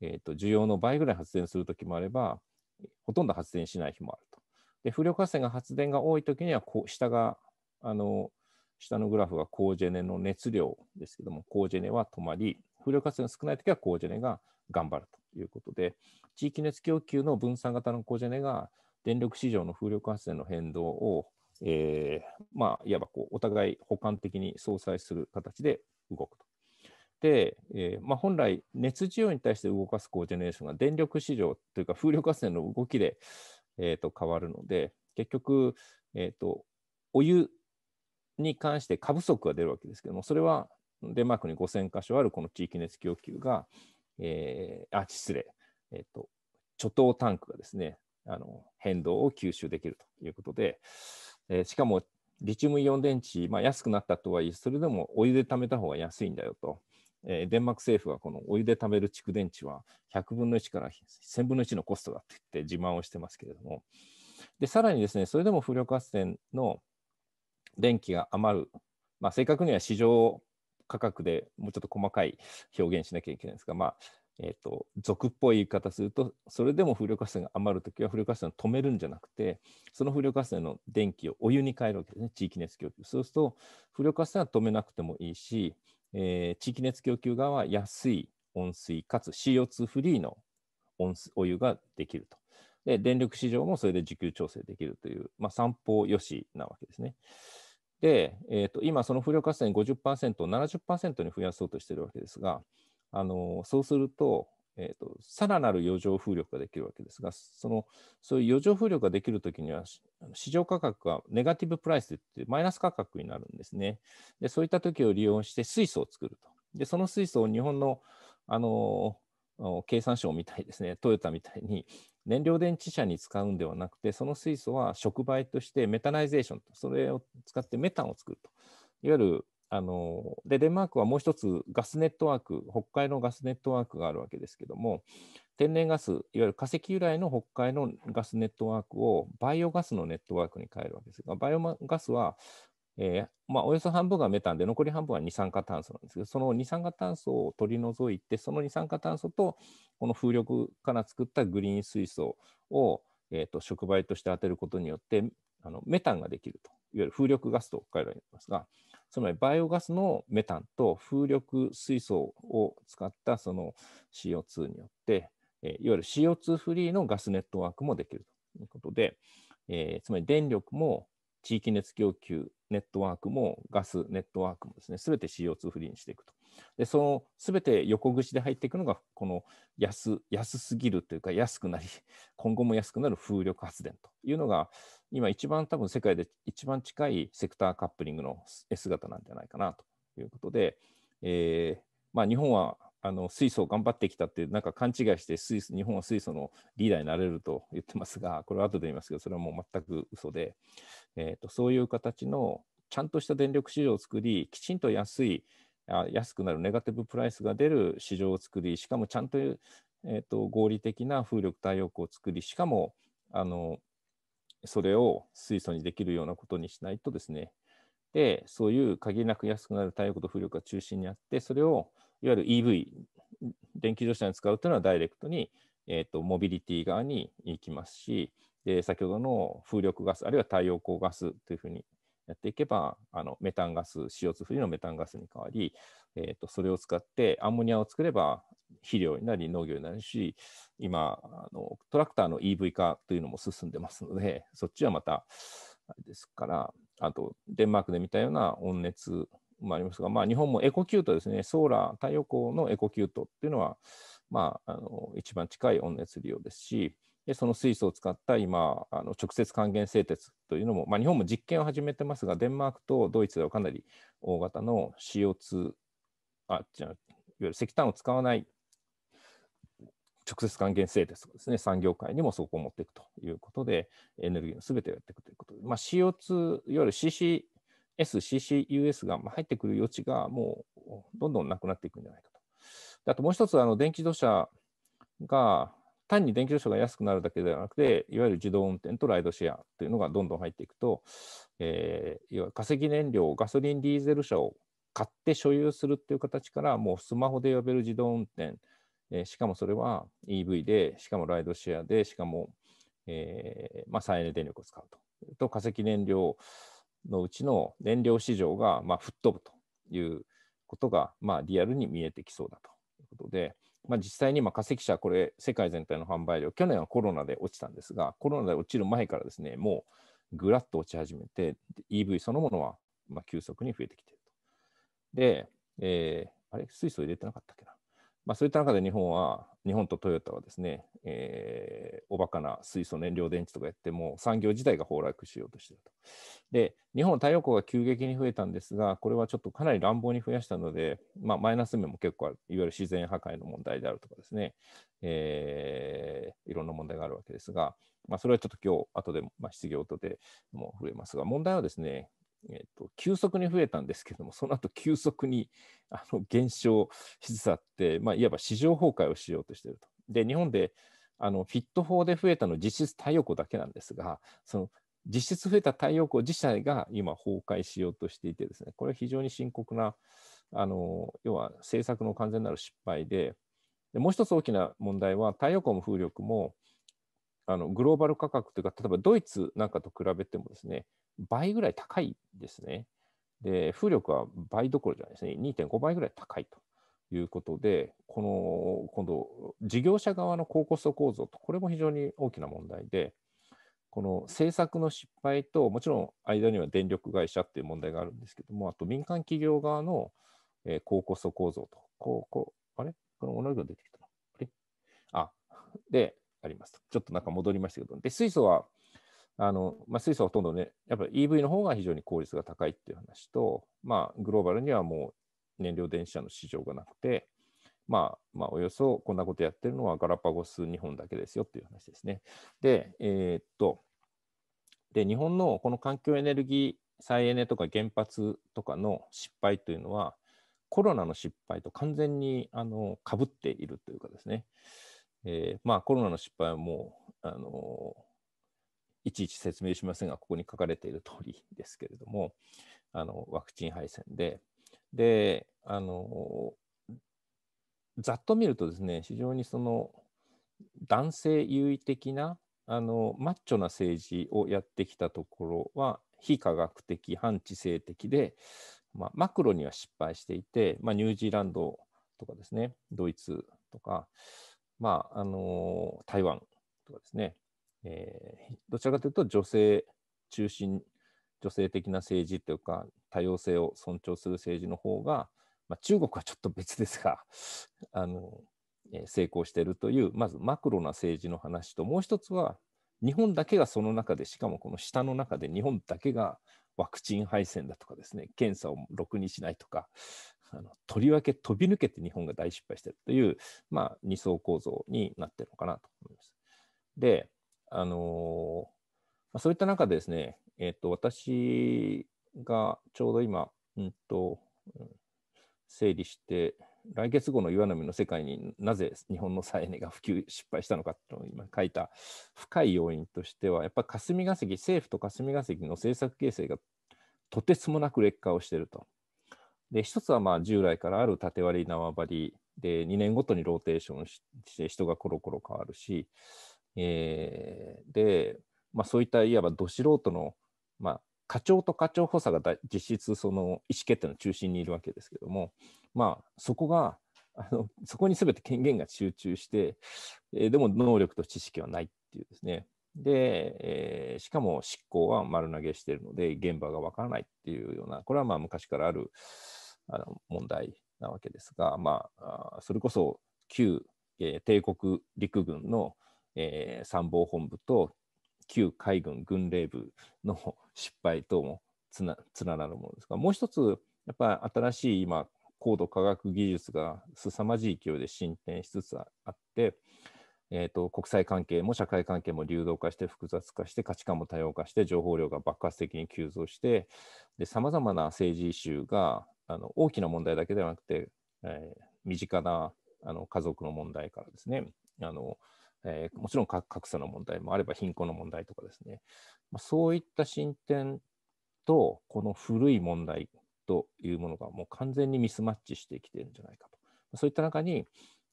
えー、と需要の倍ぐらい発電するときもあればほとんど発電しない日もあるで風力発電が発電が多い時にはこう下があの下のグラフが高ジェネの熱量ですけども高ジェネは止まり風力発電が少ない時は高ジェネが頑張るということで地域熱供給の分散型の高ジェネが電力市場の風力発電の変動を、えー、まあ、いわばこうお互い補完的に相殺する形で動くと。で、えー、まあ、本来熱需要に対して動かすコージェネレーションが電力市場というか風力発電の動きでえー、と変わるので結局、えー、とお湯に関して過不足が出るわけですけどもそれはデンマークに5000箇所あるこの地域熱供給が、えー、あ失礼、えーと、貯湯タンクがですねあの変動を吸収できるということで、えー、しかもリチウムイオン電池、まあ、安くなったとはいえそれでもお湯で貯めた方が安いんだよとえー、デンマーク政府はこのお湯で貯める蓄電池は100分の1から1000分の1のコストだって言って自慢をしてますけれども、でさらにですね、それでも風力発電の電気が余る、まあ、正確には市場価格でもうちょっと細かい表現しなきゃいけないんですが、まあえーと、と俗っぽい言い方すると、それでも風力発電が余るときは、風力発電を止めるんじゃなくて、その風力発電の電気をお湯に変えるわけですね、地域熱供給。そうすると、風力発電は止めなくてもいいし、えー、地域熱供給側は安い温水かつ CO2 フリーのお湯ができると。で、電力市場もそれで需給調整できるという、まあ、三方よしなわけですね。で、えーと、今、その風力発電50%を70%に増やそうとしているわけですが、あのそうすると、えーと、さらなる余剰風力ができるわけですがそのそういう余剰風力ができるときには市場価格がネガティブプライスってマイナス価格になるんですねでそういった時を利用して水素を作るとでその水素を日本のあの経産省みたいですねトヨタみたいに燃料電池車に使うんではなくてその水素は触媒としてメタナイゼーションそれを使ってメタンを作るといわゆるあのでデンマークはもう一つガスネットワーク北海のガスネットワークがあるわけですけども天然ガスいわゆる化石由来の北海のガスネットワークをバイオガスのネットワークに変えるわけですがバイオガスは、えー、まあ、およそ半分がメタンで残り半分は二酸化炭素なんですけどその二酸化炭素を取り除いてその二酸化炭素とこの風力から作ったグリーン水素を、えーと、触媒として当てることによってあのメタンができるといわゆる風力ガスと北海道になりますが。つまりバイオガスのメタンと風力水素を使ったその CO2 によって、えいわゆる CO2 フリーのガスネットワークもできるということで、えー、つまり電力も地域熱供給ネットワークもガスネットワークもですね、すべて CO2 フリーにしていくとでその全て横串で入っていくのがこの安安すぎるというか安くなり 今後も安くなる風力発電というのが今一番多分世界で一番近いセクターカップリングの姿なんじゃないかなということで、えー、まあ、日本はあの水素を頑張ってきたってなんか勘違いして水素日本は水素のリーダーになれると言ってますがこれは後で言いますけどそれはもう全く嘘で、えーと、とそういう形のちゃんとした電力市場を作りきちんと安いあ安くなるネガティブプライスが出る市場を作り、しかもちゃんと,、えーと、合理的な風力太陽光を作り、しかもあのそれを水素にできるようなことにしないとですね、でそういう限りなく安くなる太陽光と風力が中心にあって、それをいわゆる EV、電気自動車に使うというのはダイレクトに、えーと、とモビリティ側に行きますし、で先ほどの風力ガス、あるいは太陽光ガスというふうにやっていけば、あのメタンガス、CO2 フリーのメタンガスに変わり、えーと、それを使ってアンモニアを作れば肥料になり農業になるし、今あの、トラクターの EV 化というのも進んでますので、そっちはまた、あれですから、あとデンマークで見たような温熱もありますが、まあ、日本もエコキュートですね、ソーラー、太陽光のエコキュートっていうのは、まあ、あの一番近い温熱利用ですし、でその水素を使った今あの直接還元製鉄というのも、まあ、日本も実験を始めてますがデンマークとドイツではかなり大型の CO2 あじゃいわゆる石炭を使わない直接還元製鉄ですね産業界にもそこを持っていくということでエネルギーのすべてをやっていくということで、まあ、CO2 いわゆる CC SCCUS が入ってくる余地がもうどんどんなくなっていくんじゃないかと。あともう一つ、あの電気自動車が単に電気自動車が安くなるだけではなくて、いわゆる自動運転とライドシェアというのがどんどん入っていくと、えー、いわゆる化石燃料、ガソリン、ディーゼル車を買って所有するっていう形から、もうスマホで呼べる自動運転、えー、しかもそれは EV で、しかもライドシェアで、しかも、えー、まあ、再エネ電力を使うと。と化石燃料のうちの燃料市場が、まあ、吹っ飛ぶということが、まあ、リアルに見えてきそうだとことで、まあ、実際に今化石車、これ、世界全体の販売量、去年はコロナで落ちたんですが、コロナで落ちる前からですね、もうぐらっと落ち始めて、EV そのものはまあ急速に増えてきていると。で、えー、あれ、水素入れてなかったっけな。まあ、そういった中で日本は、日本とトヨタはですね、えー、おバカな水素燃料電池とかやっても産業自体が崩落しようとしていると。で、日本は太陽光が急激に増えたんですが、これはちょっとかなり乱暴に増やしたので、まあ、マイナス面も結構ある、いわゆる自然破壊の問題であるとかですね、えー、いろんな問題があるわけですが、まあ、それはちょっと今日後で、まあ、失業とでも増えますが、問題はですね、えっと、急速に増えたんですけども、その後急速にあの減少しつつあって、まあ、いわば市場崩壊をしようとしていると。で、日本であのフィット法で増えたの実質太陽光だけなんですが、その実質増えた太陽光自体が今崩壊しようとしていてですね、これは非常に深刻な、あの要は政策の完全なる失敗でで、もう一つ大きな問題は太陽光も風力もあのグローバル価格というか、例えばドイツなんかと比べてもですね、倍ぐらい高いですね。で、風力は倍どころじゃないですね、2.5倍ぐらい高いということで、この今度、事業者側の高コスト構造と、これも非常に大きな問題で、この政策の失敗と、もちろん間には電力会社っていう問題があるんですけども、あと民間企業側の、え高コスト構造と、こう、こう、あれこの同じの出てきたのあれあ、で、あります。ちょっとなんか戻りましたけど、で、水素はあのまあ、水素はほとんどね、やっぱ EV の方が非常に効率が高いっていう話と、まあ、グローバルにはもう燃料電池車の市場がなくて、まあ、まあ、およそこんなことやってるのはガラパゴス日本だけですよっていう話ですね。で、えー、っと、で、日本のこの環境エネルギー、再エネとか原発とかの失敗というのは、コロナの失敗と完全にあのっているというかですね、えー、まあコロナの失敗はもう、あのいちいち説明しませんが、ここに書かれている通りですけれども、あのワクチン配線で、であのざっと見るとですね、非常にその男性優位的なあのマッチョな政治をやってきたところは、非科学的、反知性的で、まあ、マクロには失敗していて、まあ、ニュージーランドとかですね、ドイツとか、まあ、あの台湾とかですね、えー、どちらかというと女性中心、女性的な政治というか、多様性を尊重する政治の方が、まあ、中国はちょっと別ですが、あのえー、成功しているという、まずマクロな政治の話と、もう一つは、日本だけがその中で、しかもこの下の中で、日本だけがワクチン配線だとかですね、検査をろくにしないとか、あのとりわけ飛び抜けて日本が大失敗しているという、まあ、二層構造になっているのかなと思います。で、あのまそういった中でですね、えーと、私がちょうど今、うんと、整理して、来月後の岩波の世界になぜ日本の再エネが普及失敗したのかと今書いた深い要因としてはやっぱ霞が関政府と霞が関の政策形成がとてつもなく劣化をしていると。で一つはまあ従来からある縦割り縄張りで2年ごとにローテーションして人がコロコロ変わるしえー、で、まあ、そういったいわばど素人の、まあ、課長と課長補佐が実質その意思決定の中心にいるわけですけども、まあ、そこがあのそこに全て権限が集中して、えー、でも能力と知識はないっていうですねで、えー、しかも執行は丸投げしているので現場がわからないっていうようなこれはまあ昔からあるあの問題なわけですが、まあ、それこそ旧、えー、帝国陸軍のえー、参謀本部と旧海軍軍令部の失敗ともつな がるものですがもう一つやっぱり新しい今高度科学技術が凄まじい勢いで進展しつつあって、えーと国際関係も社会関係も流動化して複雑化して価値観も多様化して情報量が爆発的に急増してさまざまな政治イシューがあの大きな問題だけではなくて、えー、身近なあの家族の問題からですねあのえー、もちろん格差の問題もあれば貧困の問題とかですね、まあ、そういった進展とこの古い問題というものがもう完全にミスマッチしてきてるんじゃないかとそういった中に、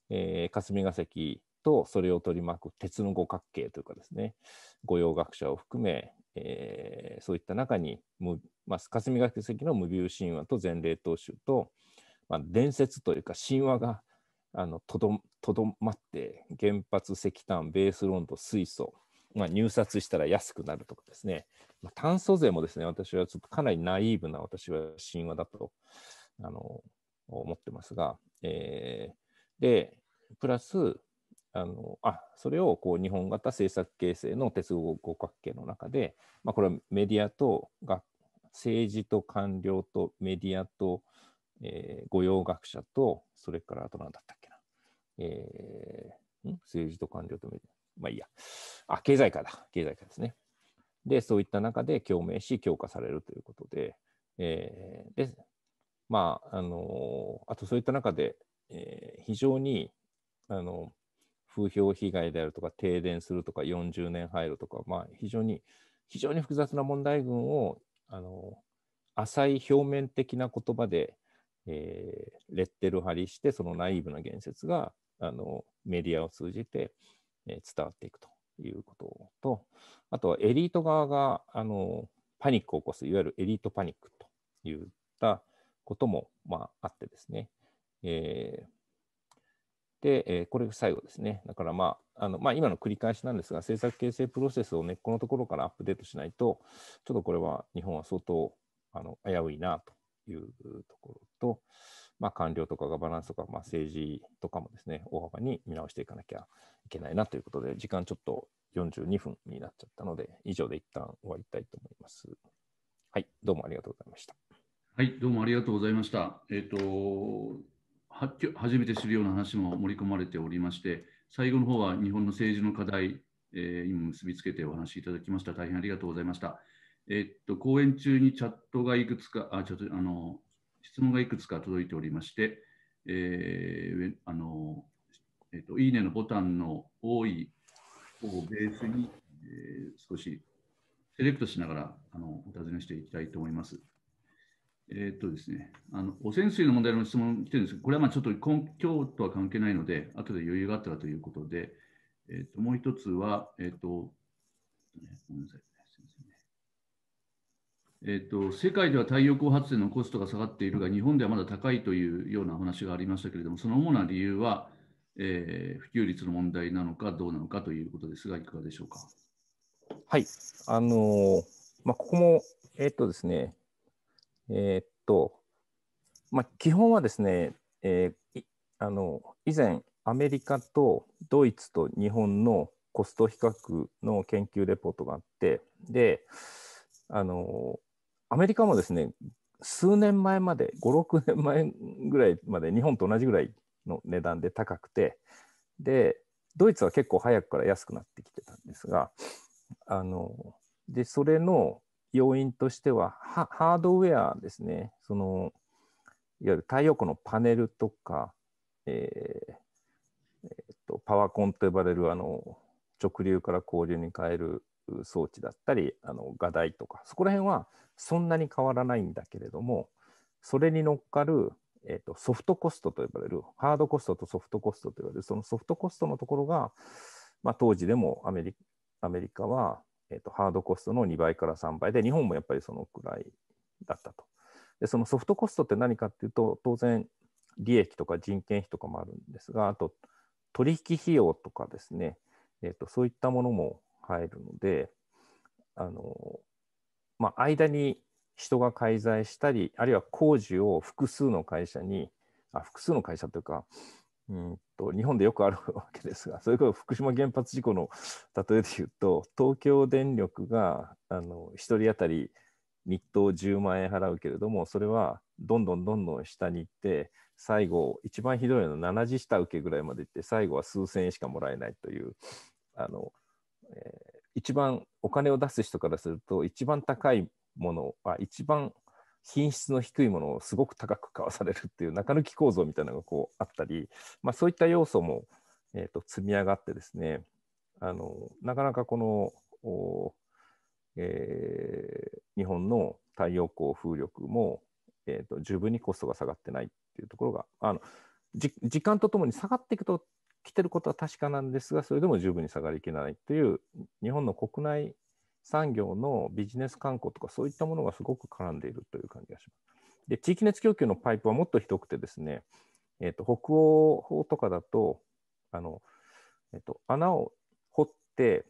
えー、霞が関とそれを取り巻く鉄の五角形というかですね御用学者を含め、えー、そういった中に、まあ、霞が関の無病神話と前例踏襲と、まあ、伝説というか神話があのとどとどまって原発、石炭、ベースロンド、水素、まあ、入札したら安くなるとかですね、まあ、炭素税もですね、私はちょっとかなりナイーブな私は神話だとあの思ってますが、えー、で、プラス、あのあそれをこう日本型政策形成の鉄五角形の中で、まあ、これはメディアと学政治と官僚とメディアと、えー、御用学者とそれからあと何だったっえー、政治と官僚とメディア。まあいいや。あ、経済界だ。経済界ですね。で、そういった中で共鳴し、強化されるということで、えー、で、まあ、あのー、あとそういった中で、えー、非常に、あの風評被害であるとか、停電するとか、40年入るとか、まあ、非常に、非常に複雑な問題群を、あの浅い表面的な言葉で、えー、レッテル貼りして、そのナイーブな言説があのメディアを通じて、え伝わっていくということと、あとはエリート側があのパニックを起こす、いわゆるエリートパニックといったことも、まあ、あってですね、えー、で、えー、これが最後ですね。だから、まあ、あのまあ、今の繰り返しなんですが、政策形成プロセスを根っこのところからアップデートしないと、ちょっとこれは日本は相当あの危ういなというところと、まあ、官僚とかガバナンスとか、まあ、政治とかもですね、大幅に見直していかなきゃいけないなということで、時間ちょっと42分になっちゃったので、以上で一旦終わりたいと思います。はい、どうもありがとうございました。はい、どうもありがとうございました。えっ、ー、と、は初めて知るような話も盛り込まれておりまして、最後の方は日本の政治の課題、えー、今結びつけてお話しいただきました。大変ありがとうございました。えっ、と、講演中にチャットがいくつか、あ、ちょっと、あの、質問がいくつか届いておりまして、えーあのえーと、いいねのボタンの多いをベースに、えー、少しセレクトしながらあのお尋ねしていきたいと思います。えー、っとですね、あの汚染水の問題の質問来てるんですけど、これはまあちょっと今今日とは関係ないので、後で余裕があったらということで、えー、っともう一つは、えー、っと、ごめんなさい。えっと、世界では太陽光発電のコストが下がっているが、日本ではまだ高いというような話がありましたけれども、その主な理由は、えー、普及率の問題なのかどうなのかということですが、いかがでしょうか。はい、あのー、まあ、ここも、えー、っとですね、えー、っと、まあ、基本はですね、えー、あの以前、アメリカとドイツと日本のコスト比較の研究レポートがあって、で、あのアメリカもですね、数年前まで、5、6年前ぐらいまで、日本と同じぐらいの値段で高くて、で、ドイツは結構早くから安くなってきてたんですが、あのでそれの要因としてはハードウェアですねそのいわゆる太陽光のパネルとか、えーえーと、とパワコンと呼ばれるあの直流から交流に変える装置だったりあの画題とかそこら辺はそんなに変わらないんだけれどもそれに乗っかる、えーと、ソフトコストと呼ばれるハードコストとソフトコストと呼ばれるそのソフトコストのところが、まあ、当時でもアメリアメリカは、えーと、ハードコストの2倍から3倍で日本もやっぱりそのくらいだったと。でそのソフトコストって何かっていうと当然利益とか人件費とかもあるんですがあと取引費用とかですね、えーとそういったものも入るので、あのまあ、間に人が介在したり、あるいは工事を複数の会社に、あ複数の会社というか、うんと日本でよくあるわけですが、それこそ福島原発事故の例えで言うと、東京電力があの1人当たり日当10万円払うけれども、それはどんどんどんどん下に行って、最後、一番ひどいの7次下請けぐらいまで行って、最後は数千円しかもらえないという、あのえー、一番お金を出す人からすると一番高いものあ一番品質の低いものをすごく高く買わされるっていう中抜き構造みたいなのがこうあったり、まあ、そういった要素も、えーと、積み上がってですねあのなかなかこのお、えー、日本の太陽光風力も、えーと、と十分にコストが下がってないっていうところがあの時間とともに下がっていくと来てることは確かなんですが、それでも十分に下がりきらないという、日本の国内産業のビジネス観光とか、そういったものがすごく絡んでいるという感じがします。で、地域熱供給のパイプはもっとひどくてですね、えーと、北欧法とかだと、あのえーと穴を掘って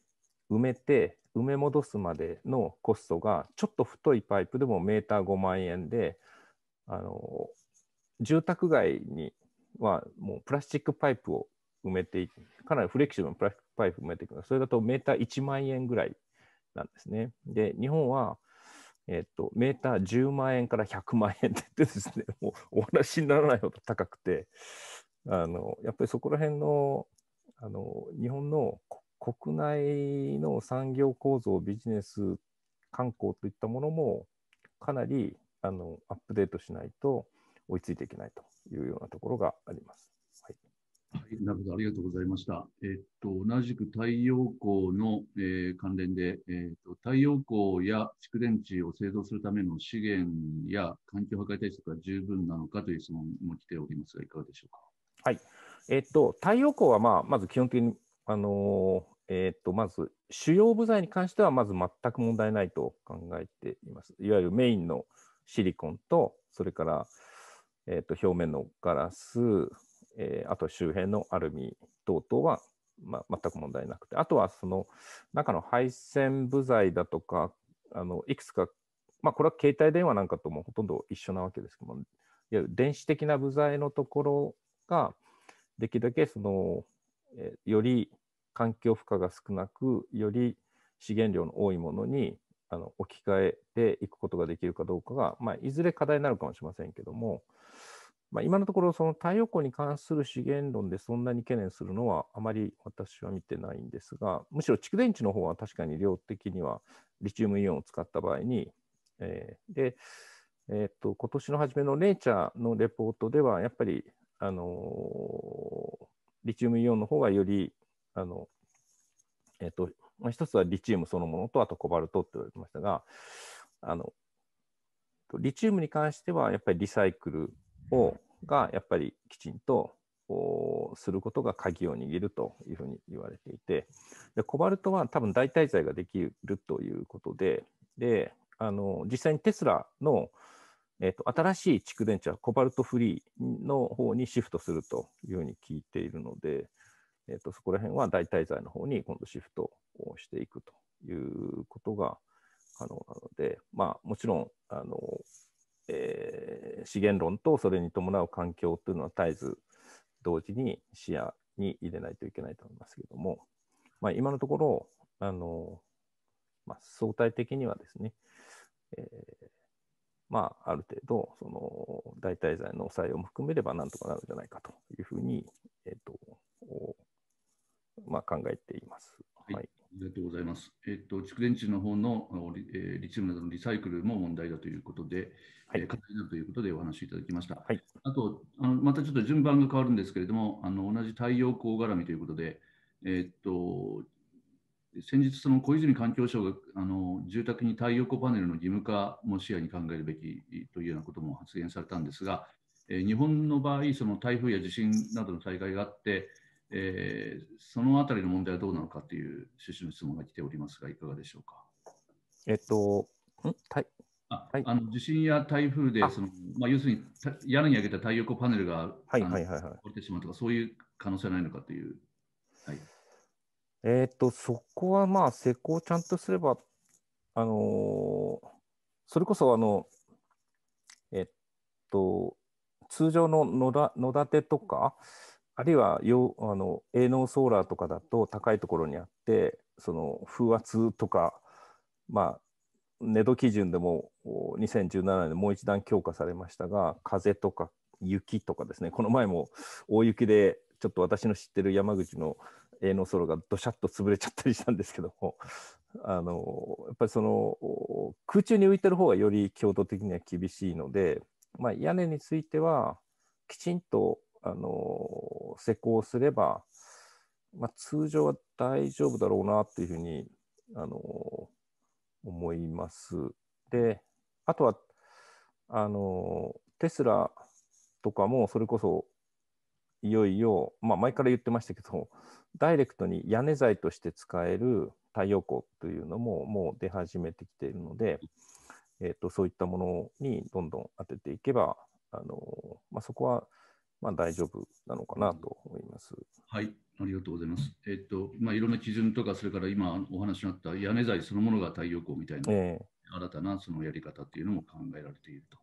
埋めて埋め戻すまでのコストがちょっと太いパイプでもメーター5万円であの住宅街にはもうプラスチックパイプを埋めていく、かなりフレキシブルなプラスチックパイプ埋めていくの。それだとメーター1万円ぐらいなんですね。で、日本は、えっと、メーター10万円から100万円って言ってですね、もうお話にならないほど高くて、あのやっぱりそこら辺のあの日本の国内の産業構造、ビジネス、観光といったものもかなりあのアップデートしないと追いついていけないというようなところがあります。はい、なるほど、ありがとうございました。えっと、同じく太陽光の、えー、関連で、えっと、太陽光や蓄電池を製造するための資源や環境破壊対策が十分なのかという質問も来ておりますが、いかがでしょうか。はい、えっと、太陽光は、まあ、まず基本的に、あのえっと、まず主要部材に関しては、まず全く問題ないと考えています。いわゆるメインのシリコンと、それから、えっと、表面のガラス、えー、あと周辺のアルミ等々は、まあ、全く問題なくて、あとはその中の配線部材だとか、あのいくつか、まあ、これは携帯電話なんかともほとんど一緒なわけですけども、いわゆる電子的な部材のところが、できるだけその、えー、より環境負荷が少なく、より資源量の多いものにあの置き換えていくことができるかどうかが、まあ、いずれ課題になるかもしれませんけども、まあ、今のところ、その太陽光に関する資源論でそんなに懸念するのはあまり私は見てないんですが、むしろ蓄電池の方は確かに量的にはリチウムイオンを使った場合に、えー、で、えー、っと今年の初めのネイチャーのレポートでは、やっぱり、あのー、リチウムイオンの方がより、あのえー、っとまあ、一つはリチウムそのものと、あとコバルトって言われてましたが、あのリチウムに関してはやっぱりリサイクルをがやっぱりきちんとすることが鍵を握るというふうに言われていてでコバルトは多分代替材ができるということでであの実際にテスラの、えーと、新しい蓄電池はコバルトフリーの方にシフトするというふうに聞いているので、えーと、とそこら辺は代替材の方に今度シフトをしていくということが可能なので、まあ、もちろんあのえー、資源論とそれに伴う環境というのは絶えず同時に視野に入れないといけないと思いますけれども、まあ、今のところあの、まあ、相対的にはですね、えー、まあ、ある程度その代替剤の抑えも含めればなんとかなるんじゃないかというふうに、えーとまあ、考えています。りがとうございます。えっ、ー、と、蓄電池の方のリ,、リチウムなどのリサイクルも問題だということで、はい、課題だということでお話しいただきました。はい、あとあの、またちょっと順番が変わるんですけれども、あの同じ太陽光絡みということで、えっ、と、先日、その小泉環境省があの住宅に太陽光パネルの義務化も視野に考えるべきというようなことも発言されたんですが、えー、日本の場合、その台風や地震などの災害があって、えー、そのあたりの問題はどうなのかという趣旨の質問が来ておりますが、いかがでしょうか。えっと、んたいあ、はい、あの地震や台風でその、まあ、要するに屋根に上げた太陽光パネルが折れてしまうとか、そういう可能性はないのかという。はい、えー、っと、そこはまあ、施工をちゃんとすれば、あのー、それこそあの、えっと、通常の野立てとか、あるいはあの営農ソーラーとかだと高いところにあってその風圧とか、まあ、寝度基準でも2017年もう一段強化されましたが風とか雪とかですねこの前も大雪でちょっと私の知ってる山口の営農ソーラーがどしゃっと潰れちゃったりしたんですけどもあのやっぱりその空中に浮いてる方がより強度的には厳しいので、まあ、屋根についてはきちんとあの施工すれば、まあ、通常は大丈夫だろうなというふうにあの思います。で、あとはあのテスラとかもそれこそいよいよ、まあ、前から言ってましたけど、ダイレクトに屋根材として使える太陽光というのももう出始めてきているので、えーと、とそういったものにどんどん当てていけば、あのまあ、そこはまあ、大丈夫なのかなと思います。はい、ありがとうございます。えっ、と、まあ、いろんな基準とか、それから今お話のあった屋根材そのものが太陽光みたいな、えー、新たなそのやり方っていうのも考えられていると。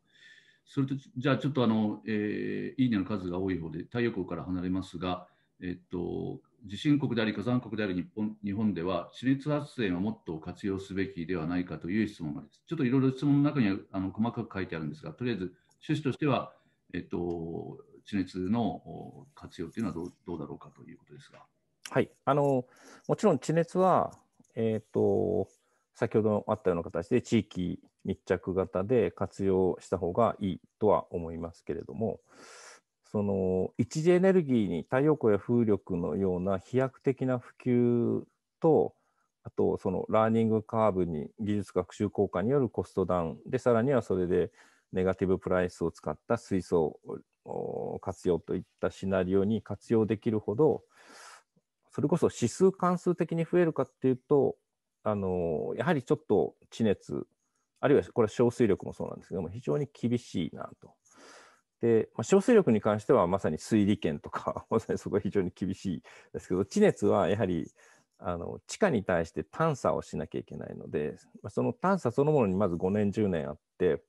それと、じゃあちょっとあの、えー、いいねの数が多い方で太陽光から離れますが、えっ、と、地震国であり火山国である日本日本では地熱発電はもっと活用すべきではないかという質問があります。ちょっといろいろ質問の中にあの細かく書いてあるんですが、とりあえず趣旨としては、えっと、地熱の活用というのはどうどうだろうかということですが。はい、あのもちろん地熱は、えーと、先ほどあったような形で地域密着型で活用した方がいいとは思いますけれどもその一次エネルギーに太陽光や風力のような飛躍的な普及とあとそのラーニングカーブに技術学習効果によるコストダウンでさらにはそれでネガティブプライスを使った水素活用といったシナリオに活用できるほどそれこそ指数関数的に増えるかっていうとあのやはりちょっと地熱あるいはこれは小水力もそうなんですけども非常に厳しいなと。で、まあ、小水力に関してはまさに水利権とか まさにそこは非常に厳しいですけど地熱はやはりあの地下に対して探査をしなきゃいけないので、まあ、その探査そのものにまず5年10年あって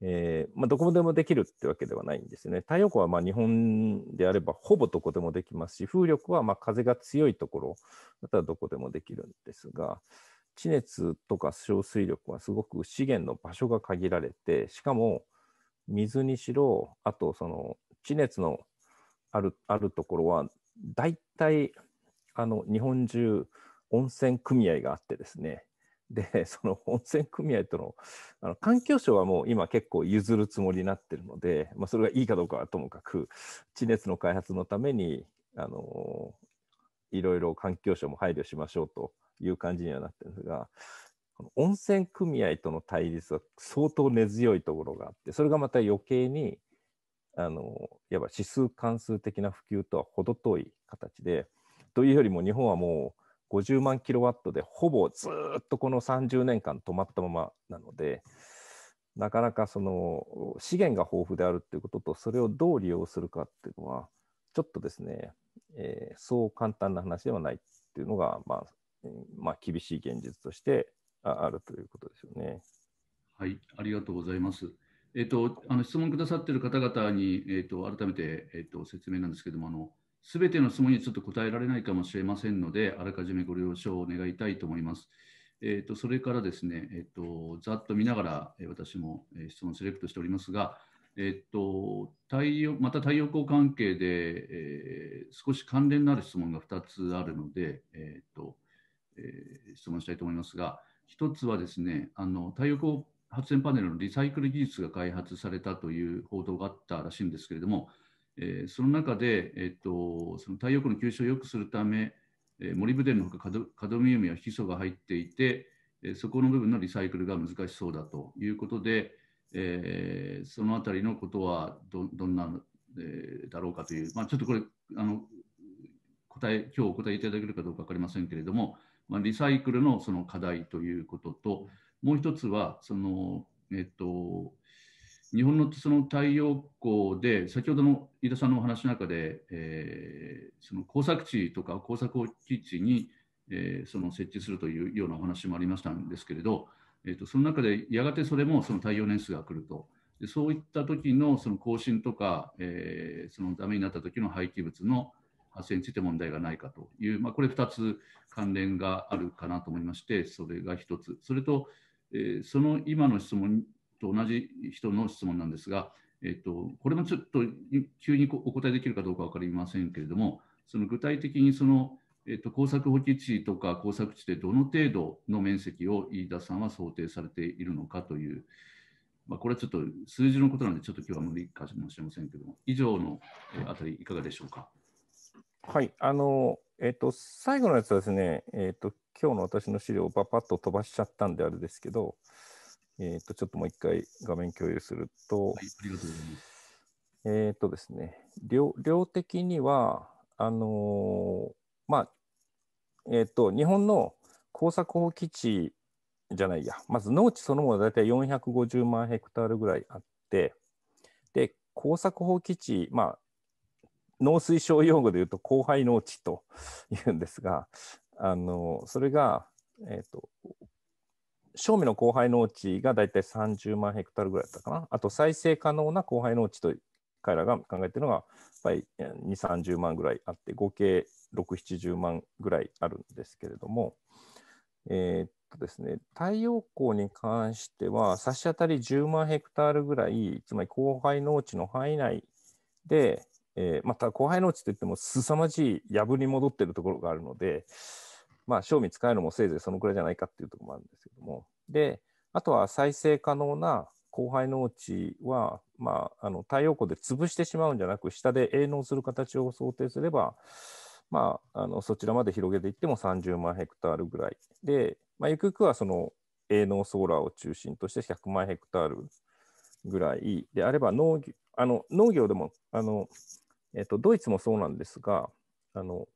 えーまあ、どこでもできるってわけではないんですね。太陽光はまあ日本であればほぼどこでもできますし、風力はまあ風が強いところだったらどこでもできるんですが、地熱とか小水力はすごく資源の場所が限られて、しかも水にしろ、あとその地熱のあるあるところは、大体あの日本中温泉組合があってですね、で、その温泉組合とのあの環境省はもう今結構譲るつもりになってるので、まあ、それがいいかどうかはともかく、地熱の開発のために、あのいろいろ環境省も配慮しましょうという感じにはなってるんですが、この温泉組合との対立は相当根強いところがあって、それがまた余計に、あのいわば指数関数的な普及とは程遠い形で、というよりも日本はもう、50万キロワットでほぼずっとこの30年間止まったままなのでなかなかその資源が豊富であるということとそれをどう利用するかっていうのはちょっとですね、えー、そう簡単な話ではないっていうのが、まあまあ、厳しい現実としてあるということですよね。はい、ありがとうございます。えっ、と、あの質問くださっている方々に、えっ、と、改めて、えっ、と、説明なんですけども、あの。すべての質問にちょっと答えられないかもしれませんので、あらかじめご了承を願いたいと思います。えーと、それからですね、えーと、ざっと見ながら私も質問セレクトしておりますが、えーと、と太陽また太陽光関係で、えー、少し関連のある質問が2つあるので、えーとえー、質問したいと思いますが、1つはですね、あの太陽光発電パネルのリサイクル技術が開発されたという報道があったらしいんですけれども、えー、その中で、えと、その太陽光の吸収を良くするため、えー、モリブデンのほかカドミウムやヒ素が入っていて、えー、そこの部分のリサイクルが難しそうだということで、えー、そのあたりのことはどどんな、えー、だろうかという、まあ、ちょっとこれあの答え今日お答えいただけるかどうか分かりませんけれども、まあ、リサイクルのその課題ということともう一つはその、えっと日本のその太陽光で、先ほどの飯田さんのお話の中で、えー、その工作地とか工作基地に、えー、その設置するというようなお話もありましたんですけれど、えーと、その中でやがてそれもその太陽年数が来ると。でそういった時のその更新とか、えー、そのダメになった時の廃棄物の発生について問題がないかという、まあ、これ2つ関連があるかなと思いまして、それが1つ。それと、えー、その今の質問と同じ人の質問なんですが、えっと、これもちょっと急にお答えできるかどうか分かりませんけれども、その具体的にその、えっと、耕作放棄地とか耕作地でどの程度の面積を飯田さんは想定されているのかという、まあ、これはちょっと数字のことなんで、ちょっと今日は無理かもしれませんけれども、以上のあたり、いかがでしょうか。はいあのえっと、最後のやつはですね、えっと今日の私の資料をばぱっと飛ばしちゃったんであれですけど、えっ、ー、と、ちょっともう一回画面共有すると、はい、ありがとうございます。えっ、ー、とですね、量量的には、あのー、まあ、えっ、と、日本の耕作放棄地じゃないや、まず農地そのもの大体450万ヘクタールぐらいあって、で、耕作放棄地、まあ、農水省用語でいうと荒廃農地というんですが、あのそれが、えーと正味の荒廃農地が大体30万ヘクタールぐらいだったかな、あと再生可能な荒廃農地と彼らが考えてるのが、やっぱり2、30万ぐらいあって、合計6、70万ぐらいあるんですけれども、えー、っとですね、太陽光に関しては、差し当たり10万ヘクタールぐらい、つまり荒廃農地の範囲内で、えー、また荒廃農地といっても、すさまじい藪に戻ってるところがあるので、まあ、賞味使えるのもせいぜいそのくらいじゃないかっていうところもあるんですけども。で、あとは再生可能な荒廃農地は、まあ、あの太陽光で潰してしまうんじゃなく下で営農する形を想定すれば、まあ、あのそちらまで広げていっても30万ヘクタールぐらいで、まあ、ゆくゆくはその営農ソーラーを中心として100万ヘクタールぐらいであれば農業あの農業でもあの、えっと、ドイツもそうなんですがあの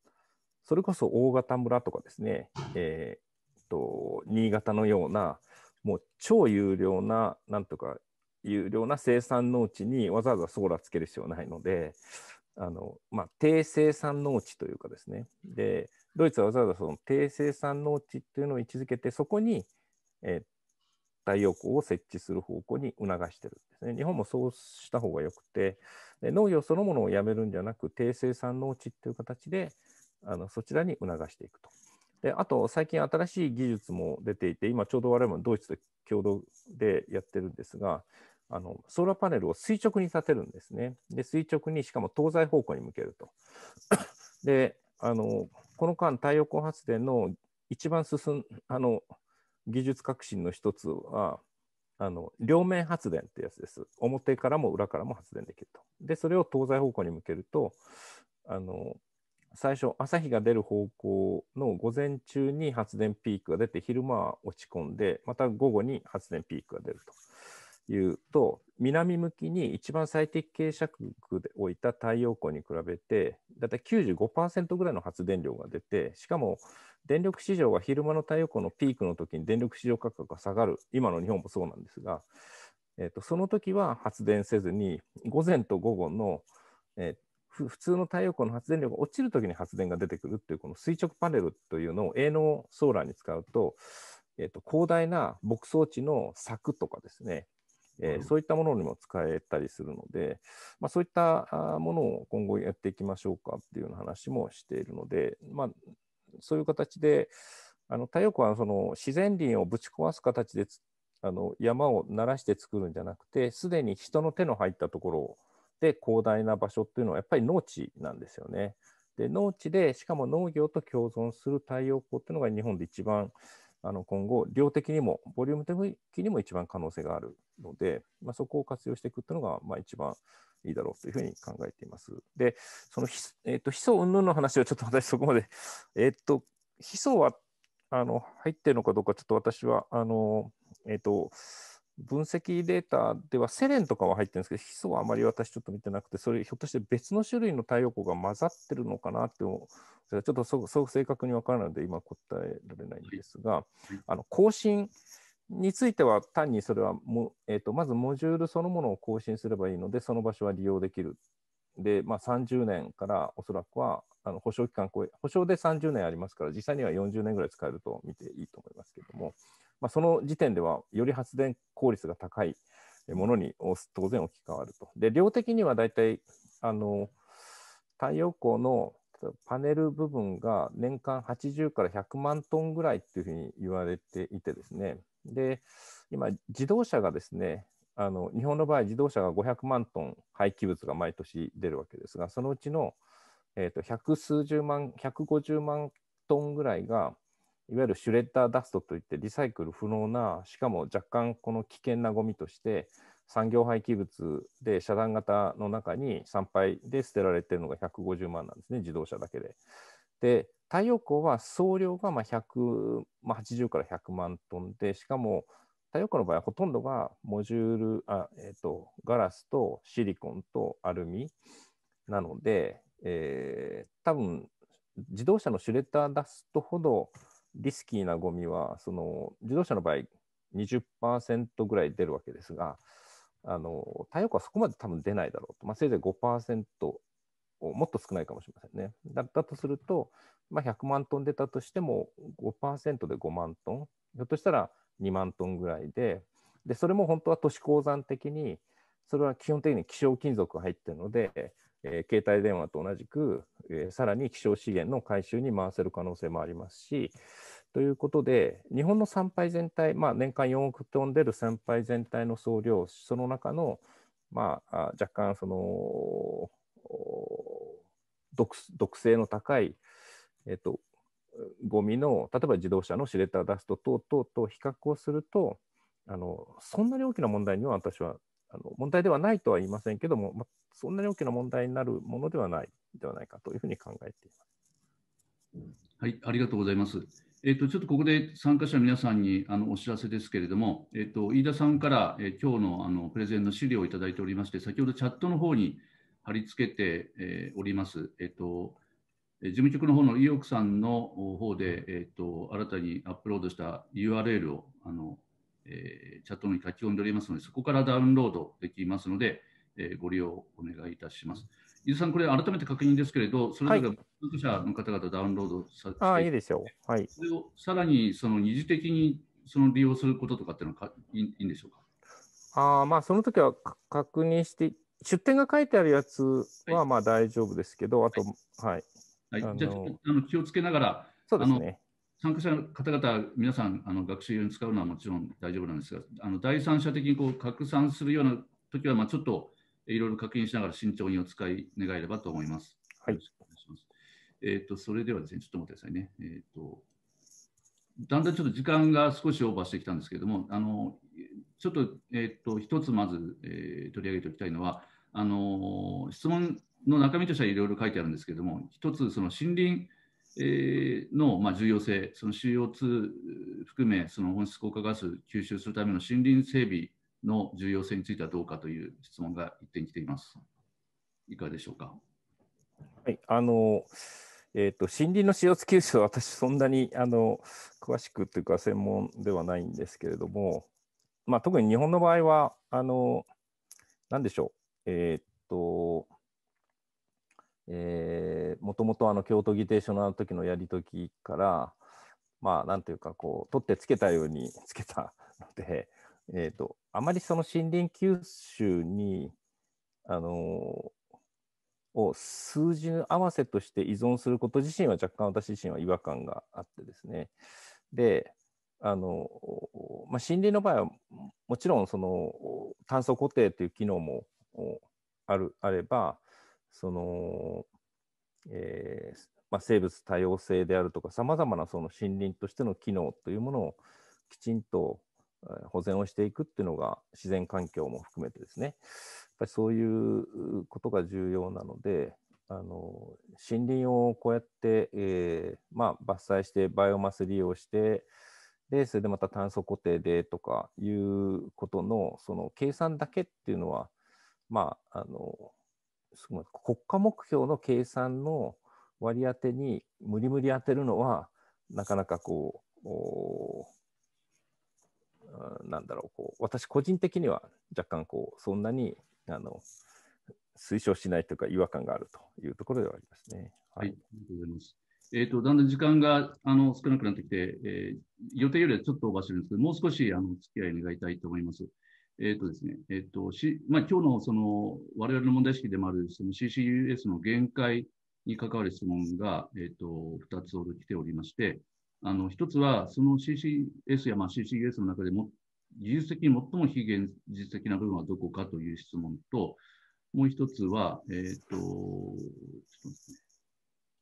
それこそ大型村とかですね、えー、と新潟のようなもう超有料ななんとか有料な生産農地にわざわざソーラーつける必要はないのであの、まあ、低生産農地というかですねでドイツはわざわざその低生産農地というのを位置づけてそこに、えー、太陽光を設置する方向に促してるんですね。日本もそうした方がよくて農業そのものをやめるんじゃなく低生産農地という形であのそちらに促していくと。であと最近新しい技術も出ていて今ちょうど我々もドイツと共同でやってるんですがあのソーラーパネルを垂直に立てるんですね。で垂直にしかも東西方向に向けると。であのこの間太陽光発電の一番進んあの技術革新の一つはあの両面発電ってやつです。表からも裏からも発電できると。でそれを東西方向に向けるとあの最初朝日が出る方向の午前中に発電ピークが出て昼間は落ち込んでまた午後に発電ピークが出るというと南向きに一番最適傾斜区で置いた太陽光に比べてだいたい95%ぐらいの発電量が出てしかも電力市場は昼間の太陽光のピークの時に電力市場価格が下がる今の日本もそうなんですが、えー、とその時は発電せずに午前と午後の、えー、普通の太陽光の発電量が落ちるときに発電が出てくるっていうこの垂直パネルというのを営農ソーラーに使うと,、えー、と広大な牧草地の柵とかですね、えー、そういったものにも使えたりするので、まあ、そういったものを今後やっていきましょうかっていうような話もしているので、まあ、そういう形であの太陽光はその自然林をぶち壊す形であの山をならして作るんじゃなくてすでに人の手の入ったところをで広大な場所っていうのはやっぱり農地なんですよね。で農地でしかも農業と共存する太陽光っていうのが日本で一番あの今後量的にもボリューム的にも一番可能性があるので、まあ、そこを活用していくっていうのがまあ一番いいだろうというふうに考えています。でそのひ、えーと、とヒ素云々の話はちょっと私そこまで、えっ、ー、とヒ素はあの入ってるのかどうかちょっと私はあの、えっ、ー、と分析データではセレンとかは入ってるんですけど、ヒ素はあまり私ちょっと見てなくて、それひょっとして別の種類の太陽光が混ざってるのかなって思う、ちょっとそう正確に分からないので今答えられないんですが、あの更新については単にそれはも、えーと、まずモジュールそのものを更新すればいいので、その場所は利用できる。で、まあ、30年からおそらくはあの保証期間保証で30年ありますから、実際には40年ぐらい使えると見ていいと思いますけども、まあ、その時点ではより発電効率が高いものに当然置き換わると。で量的にはだいたいあの太陽光のパネル部分が年間80から100万トンぐらいっていうふうに言われていてですねで今自動車がですねあの日本の場合自動車が500万トン廃棄物が毎年出るわけですがそのうちの、えーと、百数十万150万トンぐらいがいわゆるシュレッダーダストといってリサイクル不能な、しかも若干この危険なゴミとして、産業廃棄物で遮断型の中に産廃で捨てられてるのが150万なんですね、自動車だけで。で、太陽光は総量がまあ180、まあ、から100万トンで、しかも太陽光の場合はほとんどがモジュール、あえーと、とガラスとシリコンとアルミなので、えー、多分自動車のシュレッダーダストほどリスキーなゴミはその自動車の場合20%ぐらい出るわけですがあの太陽光はそこまで多分出ないだろうと、まあ、せいぜい5%をもっと少ないかもしれませんね。だだとすると、まあ、100万トン出たとしても5%で5万トンひょっとしたら2万トンぐらいででそれも本当は都市鉱山的にそれは基本的に希少金属が入ってるのでえー、携帯電話と同じく、えー、さらに希少資源の回収に回せる可能性もありますし、ということで、日本の産廃全体、まあ、年間4億トン出る産廃全体の総量、その中の、まあ、若干その毒、毒性の高い、えー、と、ゴミの例えば自動車のシレッダーダスト等々と比較をするとあのそんなに大きな問題には私はあの問題ではないとは言いませんけども、まあ、そんなに大きな問題になるものではないではないかというふうに考えています。はい、ありがとうございます。えっ、と、ちょっとここで参加者の皆さんにあのお知らせですけれども、えっ、と、飯田さんから、えー、今日のあのプレゼンの資料をいただいておりまして、先ほどチャットの方に貼り付けて、えー、おります。えっ、ー、と、事務局の方の伊奥さんの方で、えっ、と、新たにアップロードした URL をあのえー、チャットに書き込んでおりますので、そこからダウンロードできますので、えー、ご利用お願いいたします。伊豆さん、これ改めて確認ですけれど、それぞれ参加者の方々ダウンロードさ、はい、あいいですよ。はい。それをさらにその二次的にその利用することとかっていうのはいいいんでしょうかあまあ、その時は確認して、出典が書いてあるやつはまあ大丈夫ですけど、はい、あと、はい。はい、はい、じゃあ、あの気をつけながら、そうですね。参加者の方々、皆さんあの学習用に使うのはもちろん大丈夫なんですが、あの第三者的にこう拡散するような時は、まあ、ちょっといろいろ確認しながら慎重にお使い願えればと思います。はい。えっ、ー、と、それではですね、ちょっと待ってくださいね。えっ、ー、と、だんだんちょっと時間が少しオーバーしてきたんですけれども、あのちょっと,、えーと、と一つまず、えー、取り上げておきたいのはあの、質問の中身としてはいろいろ書いてあるんですけれども、一つ、その森林の、まあ、重要性、その CO2 含め、その温室効果ガス吸収するための森林整備の重要性についてはどうかという質問が一点来ています。いかがでしょうか。はい、あの、えーと、森林の CO2 吸収は私、そんなにあの詳しくというか、専門ではないんですけれども、まあ、特に日本の場合は、あのなんでしょう、えっ、と、えー、もともとあの京都議定書の時のやり時からまあなんていうかこう取ってつけたようにつけたので、えーと、あまりその森林吸収にあのー、を数字合わせとして依存すること自身は若干私自身は違和感があってですねであの、まあ、森林の場合はもちろんその炭素固定という機能もあるあればその、えーまあ、生物多様性であるとかさまざまなその森林としての機能というものをきちんと保全をしていくっていうのが自然環境も含めてですねやっぱりそういうことが重要なのであの森林をこうやって、えーまあ、伐採してバイオマス利用してでそれでまた炭素固定でとかいうことのその計算だけっていうのはまああの国家目標の計算の割り当てに無理無理当てるのはなかなかこうなんだろうこう私個人的には若干こうそんなにあの推奨しないというか違和感があるというところではありますね。はい、はい、ありがとうございます。えーと、とだんだん時間があの少なくなってきて、えー、予定よりはちょっとオーバーしてるんですけど、もう少しあの付き合い願いたいと思います。えっ、ー、とですね、えっ、ー、と、し、まあ、今日のその、我々の問題意識でもある、その CCUS の限界に関わる質問が、えっ、ー、と、二つほど来ておりまして、あの、一つは、その CCS や、まあ、CCUS の中でも、技術的に最も非現実的な部分はどこかという質問と、もう一つは、えっ、ー、と、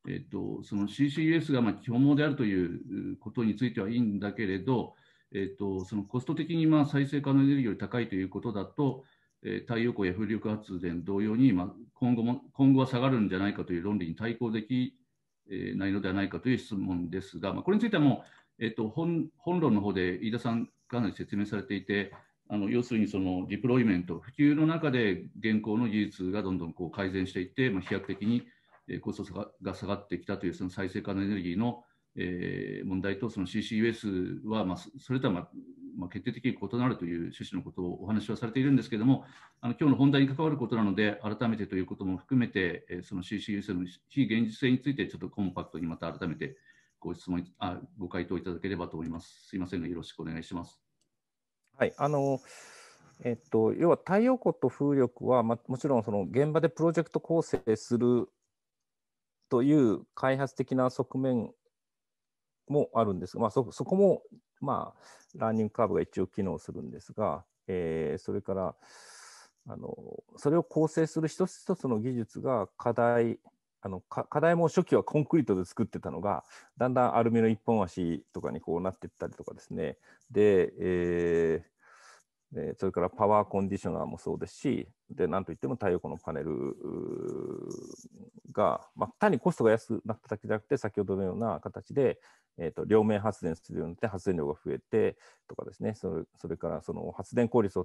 えっ、と、その CCUS がまあ基本であるということについてはいいんだけれど、えーと、そのコスト的にまあ再生可能エネルギーより高いということだと、えー、太陽光や風力発電同様に、まあ、今後も今後は下がるんじゃないかという論理に対抗でき、えないのではないかという質問ですが、まあ、これについてはもう、えーと、と本本論の方で飯田さんかなり説明されていてあの要するにそのディプロイメント普及の中で現行の技術がどんどんこう改善していって、まあ、飛躍的にコストが下がってきたというその再生可能エネルギーのえー、問題とその CCUS は、まあ、それとは、まあ、まあ、決定的に異なるという趣旨のことをお話はされているんですけれども、あの今日の本題に関わることなので、改めてということも含めて、えー、その CCUS の非現実性について、ちょっとコンパクトにまた改めてご質問あ、ご回答いただければと思います。すいませんが、よろしくお願いします。はいあのえっと、要は太陽光と風力は、まあ、もちろんその現場でプロジェクト構成するという開発的な側面もあるんですが、まあ、そこも、まあ、ランニングカーブが一応機能するんですが、えー、それからあのそれを構成する一つ一つの技術が課題あの課題も初期はコンクリートで作ってたのがだんだんアルミの一本足とかにこうなっていったりとかですねで、えーでそれからパワーコンディショナーもそうですし、でなんといっても太陽光のパネルが、まあ、単にコストが安くなっただけじゃなくて、先ほどのような形で、えーと、両面発電するようになって発電量が増えてとかですね、それそれからその発電効率を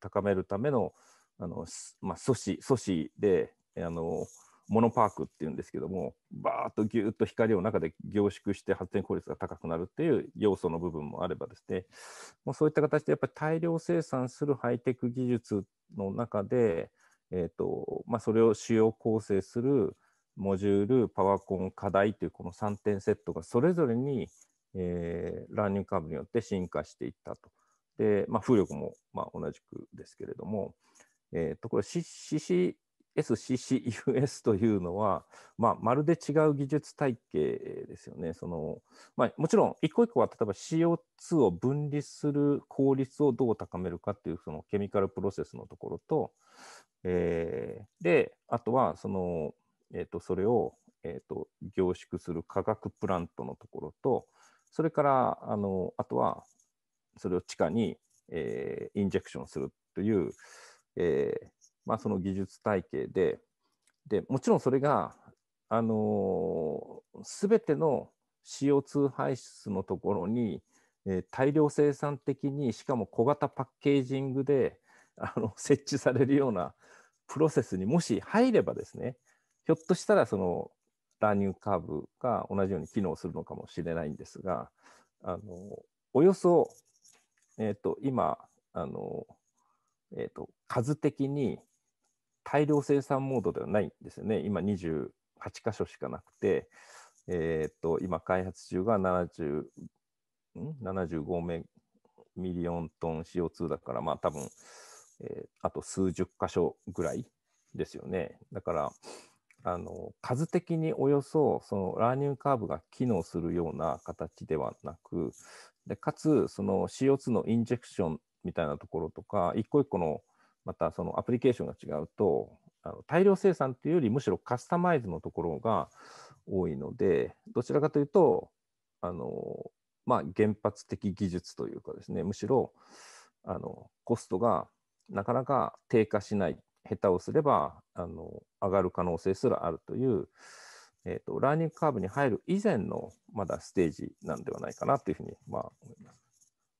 高めるためのあの、まあ、阻止阻止であのモノパークっていうんですけどもバーッとぎゅっと光を中で凝縮して発電効率が高くなるっていう要素の部分もあればですねもうそういった形でやっぱり大量生産するハイテク技術の中で、えーとまあ、それを主要構成するモジュールパワーコン課題というこの3点セットがそれぞれに、えー、ランニング株によって進化していったと。で、まあ、風力も、まあ、同じくですけれども、えー、とこれ CCC SCCUS というのは、まあ、まるで違う技術体系ですよね。そのまあ、もちろん一個一個は例えば CO2 を分離する効率をどう高めるかっていうそのケミカルプロセスのところと、えー、であとはその、えーと、それを、えーと、と凝縮する化学プラントのところとそれからあのあとはそれを地下に、えー、インジェクションするという、えー、まあ、その技術体系ででもちろんそれが、あのー、全ての CO2 排出のところに、えー、大量生産的にしかも小型パッケージングであの設置されるようなプロセスにもし入ればですねひょっとしたらそのラーニカーブが同じように機能するのかもしれないんですがあのおよそ、えーと、今あの、えーと数的に大量生産モードではないんですよね。今28箇所しかなくて、えー、っと今開発中が7 5メミリオントン CO2 だから、まあ多分、えー、あと数十箇所ぐらいですよね。だから、あの数的におよそそのラーニングカーブが機能するような形ではなくでかつその CO2 のインジェクションみたいなところとか一個一個のまたそのアプリケーションが違うとあの大量生産というよりむしろカスタマイズのところが多いのでどちらかというとあの、まあ、原発的技術というかですねむしろあのコストがなかなか低下しない下手をすればあの上がる可能性すらあるという、えーとラーニングカーブに入る以前のまだステージなんではないかなというふうに、まあ、思います。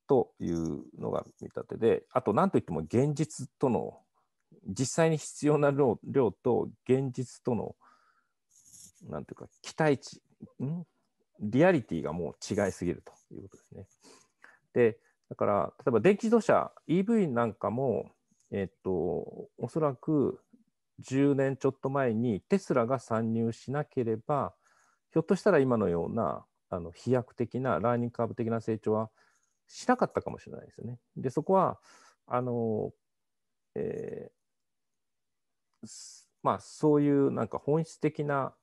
というのが見立てで、あと何といっても現実との、実際に必要な量量と現実との、なんていうか、期待値、んリアリティがもう違いすぎるということですね。で、だから、例えば電気自動車、EV なんかも、えっと、おそらく10年ちょっと前にテスラが参入しなければ、ひょっとしたら今のようなあの飛躍的なラーニングカーブ的な成長はしなかったかもしれないですよね。で、そこは、あの、えー、まあ、そういうなんか本質的な、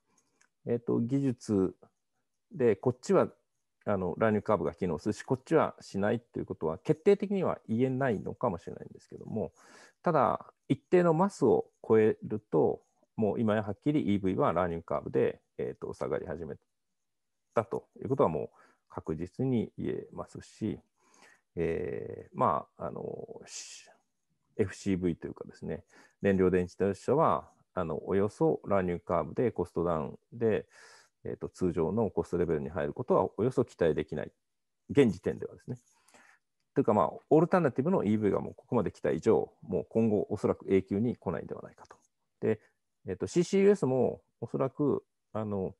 えーと、技術で、こっちはあの乱入カーブが機能するし、こっちはしないっていうことは、決定的には言えないのかもしれないんですけども、ただ、一定のマスを超えると、もう今やはっきり EV は乱入カーブで、えーと、と下がり始めたということはもう確実に言えますし、えー、まあ、あの、FCV というかですね、燃料電池自動車は、あの、およそ乱入カーブでコストダウンで、えーと、通常のコストレベルに入ることはおよそ期待できない、現時点ではですね。というか、まあ、オルタナティブの EV がもうここまで来た以上、もう今後、おそらく永久に来ないんではないかと。で、えーと、CCUS もおそらくあの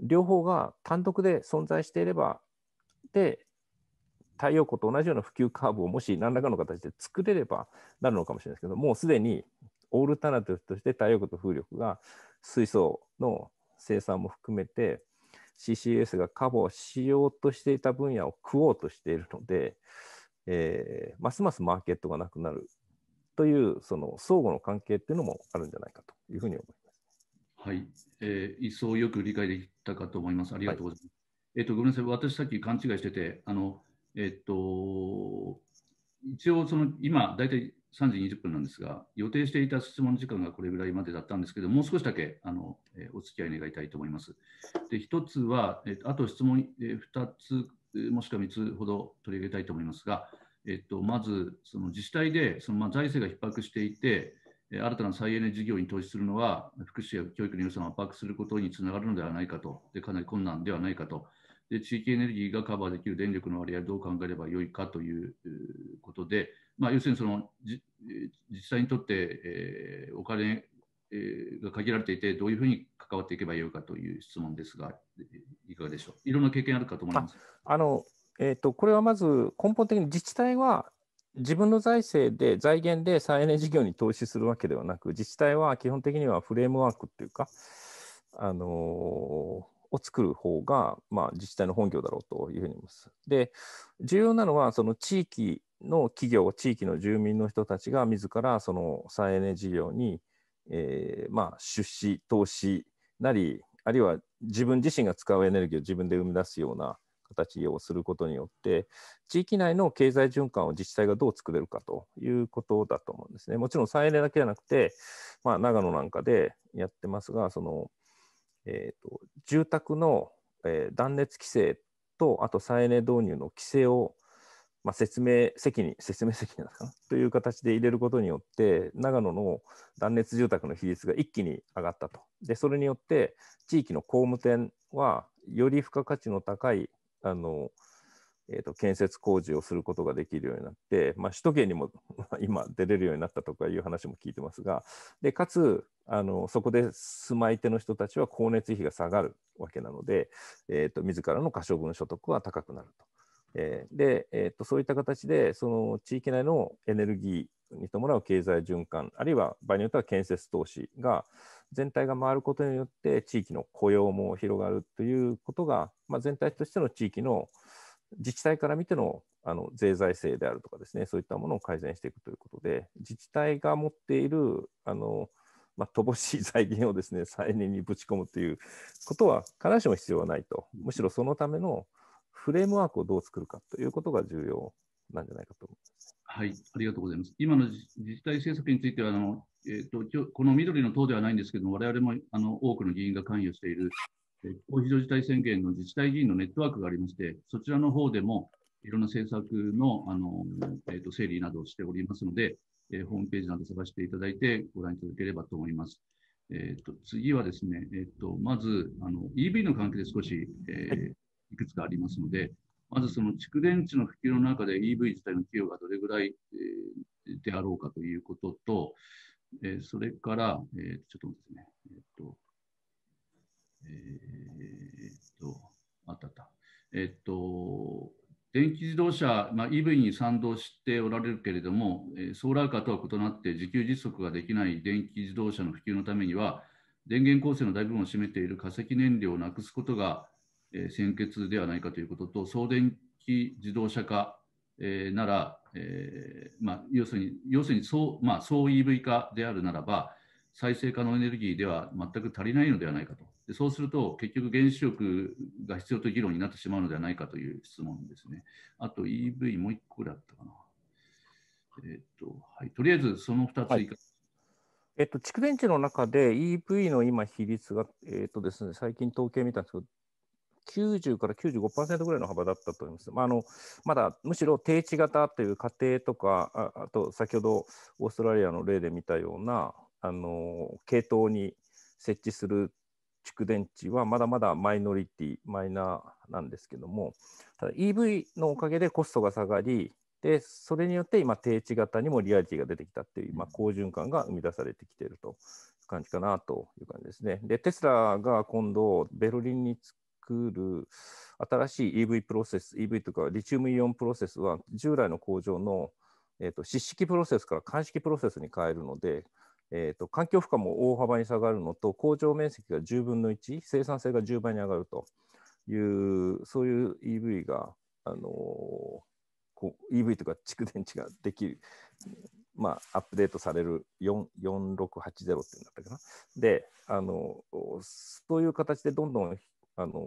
両方が単独で存在していれば、で、太陽光と同じような普及カーブをもし何らかの形で作れればなるのかもしれないですけどもうすでにオールタナティブとして太陽光と風力が水素の生産も含めて CCS がカバーしようとしていた分野を食おうとしているので、えー、ますますマーケットがなくなるというその相互の関係っていうのもあるんじゃないかというふうに思います。はい、えー、一層よく理解できたかと思います。ありがとうございます。はい、えっ、ー、とごめんなさい、私さっき勘違いしてて、あのえっと、一応その今、大体3時20分なんですが、予定していた質問時間がこれぐらいまでだったんですけど、もう少しだけあの、えー、お付き合い願いたいと思います。で1つは、えー、あと質問、えー、2つもしくは3つほど取り上げたいと思いますが、えっと、まずその自治体でその、まあ、財政が逼迫していて、新たな再エネ事業に投資するのは、福祉や教育の予算を圧迫することにつながるのではないかと、でかなり困難ではないかと。で地域エネルギーがカバーできる電力の割合をどう考えればよいかということで、まあ、要するにその自治体にとって、えー、お金、えが限られていて、どういうふうに関わっていけばよいかという質問ですが、いかがでしょう。いろんな経験あるかと思います。あのえーと、とこれはまず根本的に自治体は自分の財政で財源で再エネ事業に投資するわけではなく自治体は基本的にはフレームワークっていうか、あのーを作る方が、まあ、自治体の本業だろうというふうに思います。で重要なのはその地域の企業地域の住民の人たちが自らその再エネ事業に、えー、まあ、出資投資なりあるいは自分自身が使うエネルギーを自分で生み出すような形をすることによって地域内の経済循環を自治体がどう作れるかということだと思うんですね。もちろん再エネだけじゃなくて、まあ、長野なんかでやってますがそのえーと、住宅の、えー、断熱規制と、あと再エネ導入の規制を、まあ、説明責任、説明責任なのかなという形で入れることによって、長野の断熱住宅の比率が一気に上がったと。で、それによって、地域の工務店は、より付加価値の高いあのえーと、建設工事をすることができるようになって、まあ、首都圏にも 今出れるようになったとかいう話も聞いてますがでかつあのそこで住まい手の人たちは光熱費が下がるわけなので、えーと、自らの可処分所得は高くなると。えー、で、えーと、とそういった形でその地域内のエネルギーに伴う経済循環あるいは場合によっては建設投資が全体が回ることによって地域の雇用も広がるということが、まあ、全体としての地域の、自治体から見てのあの税財政であるとかですね、そういったものを改善していくということで、自治体が持っているあの、まあ、乏しい財源をですね再燃にぶち込むということは必ずしも必要はないと、むしろそのためのフレームワークをどう作るかということが重要なんじゃないかと思います。はい、ありがとうございます。今の自治体政策については、あのえーと、この緑の党ではないんですけども、我々もあの多くの議員が関与している非常事態宣言の自治体議員のネットワークがありまして、そちらの方でもいろんな政策のあの、えー、と整理などをしておりますので、えー、ホームページなど探していただいてご覧いただければと思います。えーと、次はですね、えーと、まずあの EV の関係で少し、えー、いくつかありますので、まずその蓄電池の普及の中で EV 自体の費用がどれぐらい、えー、であろうかということと、えー、それから、えー、ちょっとですね、えーとえっと、あったあった。えっと、電気自動車、まあ、EV に賛同しておられるけれども、ソーラー化とは異なって自給自足ができない電気自動車の普及のためには、電源構成の大部分を占めている化石燃料をなくすことが先決ではないかということと、送電気自動車化なら、えーまあ、要するに要するにう、まあ、総 EV 化であるならば、再生可能エネルギーでは全く足りないのではないかと。でそうすると、結局原子力が必要という議論になってしまうのではないかという質問ですね。あと EV もう1個ぐらいあったかな。えっとはい、とりあえずその2つ、はい、えっと、蓄電池の中で EV の今比率が、えっとですね、最近統計見たんですけど、90から95%ぐらいの幅だったと思います。まあ、あのまだむしろ低地型という家庭とかあ、あと先ほどオーストラリアの例で見たようなあの系統に設置する蓄電池はまだまだマイノリティ、マイナーなんですけども、ただ EV のおかげでコストが下がり、でそれによって今、低地型にもリアリティが出てきたっていう、まあ、好循環が生み出されてきているという感じかなという感じですね。で、テスラが今度、ベルリンに作る新しい EV プロセス、EV とかリチウムイオンプロセスは、従来の工場の、えーと、と湿式プロセスから乾式プロセスに変えるので、えーと、環境負荷も大幅に下がるのと工場面積が10分の1生産性が10倍に上がるというそういう EV が、あのー、こう EV とか蓄電池ができる、まあ、アップデートされる4680っていうんだったかなで、あのー、そういう形でどんどん、あのー、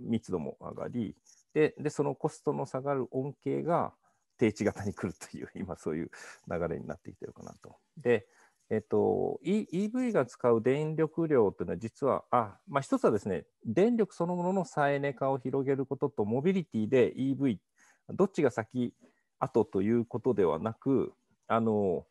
密度も上がりででそのコストの下がる恩恵が低地型に来るという今そういう流れになってきてるかなと。でえっと、e、EV が使う電力量というのは実は、あまあ、一つはですね電力そのものの再エネ化を広げることとモビリティで EV どっちが先後ということではなくあの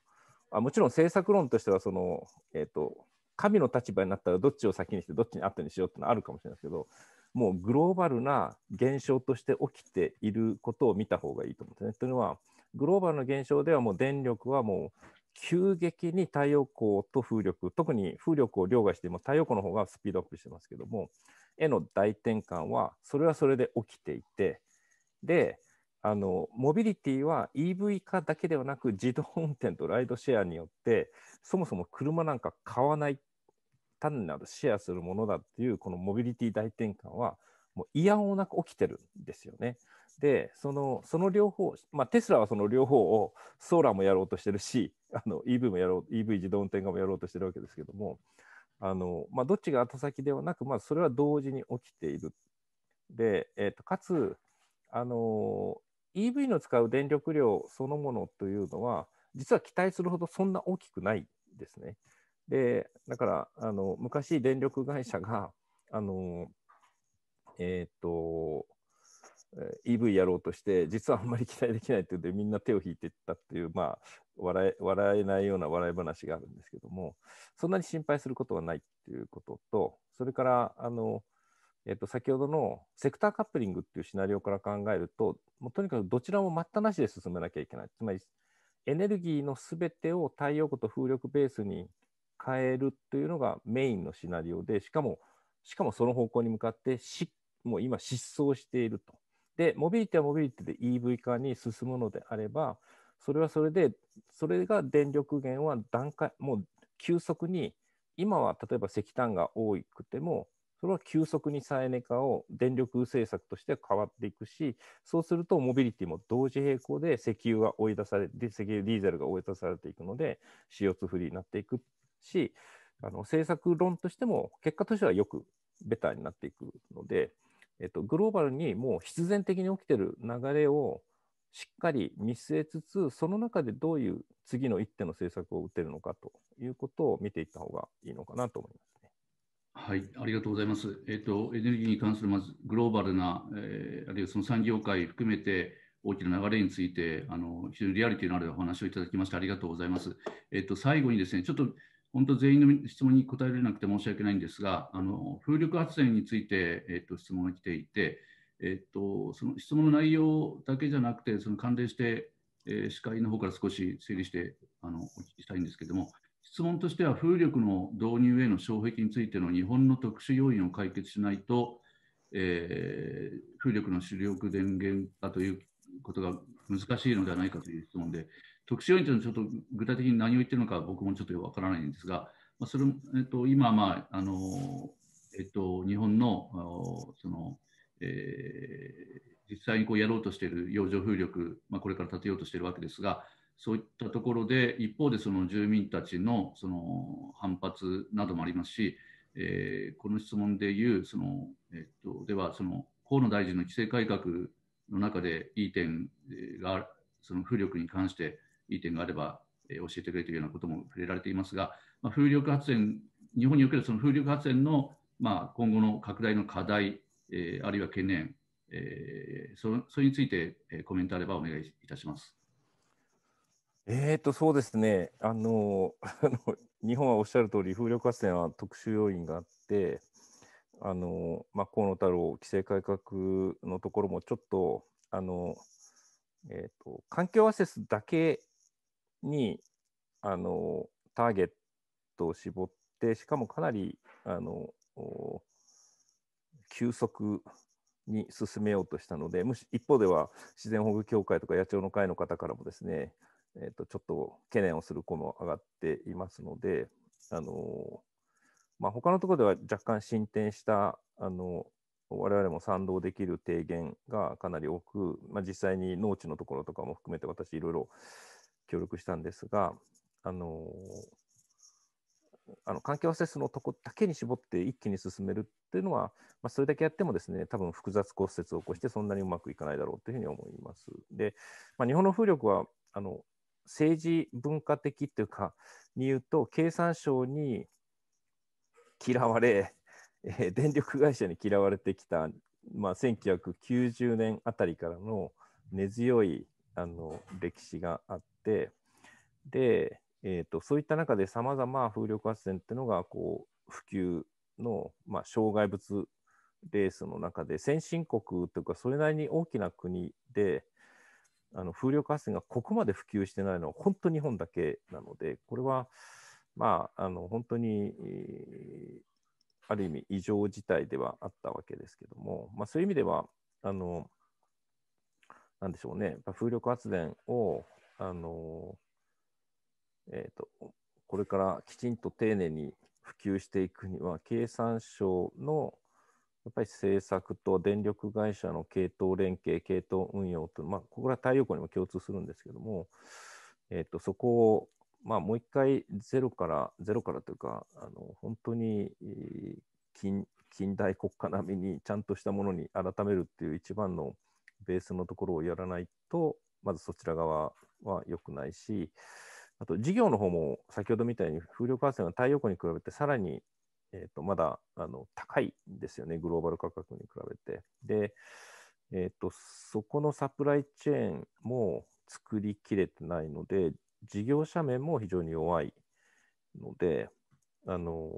あもちろん政策論としてはその、えっと、神の立場になったらどっちを先にしてどっちに後にしようっていうのはあるかもしれないですけどもうグローバルな現象として起きていることを見た方がいいと思うんですね。というのはグローバルな現象ではもう電力はもう急激に太陽光と風力、特に風力を凌駕しても太陽光の方がスピードアップしてますけども、への大転換はそれはそれで起きていて、で、あのモビリティは EV 化だけではなく自動運転とライドシェアによってそもそも車なんか買わない単なるシェアするものだっていうこのモビリティ大転換はもういやおなく起きてるんですよね。でそのその両方、まあ、テスラはその両方をソーラーもやろうとしてるし あの EV もやろう EV 自動運転化もやろうとしてるわけですけどもあの、まあ、どっちが後先ではなく、まあ、それは同時に起きている。で、えーと、かつあの EV の使う電力量そのものというのは実は期待するほどそんな大きくないですね。でだからあの昔電力会社があのえっ、ー、と EV やろうとして、実はあんまり期待できないって言って、みんな手を引いていったっていう、まあ、笑え笑えないような笑い話があるんですけども、そんなに心配することはないっていうことと、それから、あの、えっと、先ほどのセクターカップリングっていうシナリオから考えると、もうとにかくどちらも待ったなしで進めなきゃいけない。つまり、エネルギーのすべてを太陽光と風力ベースに変えるというのがメインのシナリオで、しかも、しかもその方向に向かってし、もう今失踪していると。で、モビリティはモビリティで EV 化に進むのであれば、それはそれで、それが電力源は段階、もう急速に、今は例えば石炭が多くても、それは急速に再エネ化を電力政策として変わっていくし、そうするとモビリティも同時並行で石油が追い出され石油、ディーゼルが追い出されていくので、CO2 フリーになっていくし、あの政策論としても、結果としてはよくベターになっていくので、えっと、グローバルにもう必然的に起きてる流れをしっかり見据えつつ、その中でどういう次の一手の政策を打てるのかということを見ていった方がいいのかなと思いますね。はい、ありがとうございます。えっ、と、エネルギーに関するまずグローバルな、えー、あるいはその産業界含めて大きな流れについて、あの非常にリアリティのあるお話をいただきましてありがとうございます。えっ、と、最後にですね、ちょっと本当全員の質問に答えられなくて申し訳ないんですが、あの風力発電について、えっと、質問が来ていて、えっと、その質問の内容だけじゃなくて、その関連して、えー、司会の方から少し整理してあのお聞きしたいんですけれども、質問としては、風力の導入への障壁についての日本の特殊要因を解決しないと、えー、風力の主力電源化ということが難しいのではないかという質問で、特殊要因というのはちょっと具体的に何を言ってるのか僕もちょっとわからないんですが、まあ、それえっと、今、まああのえっと、日本のその、えー、実際にこうやろうとしている洋上風力、まあ、これから立てようとしているわけですが、そういったところで、一方でその住民たちのその反発などもありますし、えー、この質問でいうその、えっと、ではその河野大臣の規制改革の中でいい点がその風力に関していい点があれば、えー、教えてくれというようなことも触れられていますが、まあ、風力発電、日本におけるその風力発電の、まあ、今後の拡大の課題、えー、あるいは懸念、えー、そそれについて、えー、コメントあればお願いいたします。えーとそうですねあのあの日本はおっしゃる通り風力発電は特殊要因があってあの、まあ、河野太郎規制改革のところもちょっとあの、えーと環境アセスだけにあのターゲットを絞って、しかもかなりあの急速に進めようとしたので、むし一方では自然保護協会とか野鳥の会の方からもですね、えー、とちょっと懸念をする声も上がっていますので、あのまあ、他のところでは若干進展したあの我々も賛同できる提言がかなり多く、まあ、実際に農地のところとかも含めて私いろいろ協力したんですが、あのあの環境アセスのとこだけに絞って一気に進めるっていうのは、まあ、それだけやってもですね多分複雑骨折を起こしてそんなにうまくいかないだろうというふうに思います。で、まあ、日本の風力はあの政治文化的というかに言うと経産省に嫌われ、えー、電力会社に嫌われてきた、まあ、1990年あたりからの根強いあの歴史があっ、で、えーと、そういった中でさまざま風力発電っていうのがこう普及の、まあ、障害物レースの中で先進国というかそれなりに大きな国であの風力発電がここまで普及してないのは本当日本だけなのでこれはまああの本当に、ある意味異常事態ではあったわけですけども、まあ、そういう意味ではあのなんでしょうね風力発電をあの、えっ、ー、と、これからきちんと丁寧に普及していくには、経産省のやっぱり政策と電力会社の系統連携、系統運用と、まあ、ここは太陽光にも共通するんですけども、えっ、ー、と、そこを、まあ、もう一回ゼロから、ゼロからというか、あの本当に近近代国家並みにちゃんとしたものに改めるっていう一番のベースのところをやらないと、まずそちら側は良くないし、あと事業の方も先ほどみたいに風力発電は太陽光に比べてさらに、えー、とまだあの高いんですよね、グローバル価格に比べて。で、えーと、そこのサプライチェーンも作りきれてないので、事業者面も非常に弱いので、あの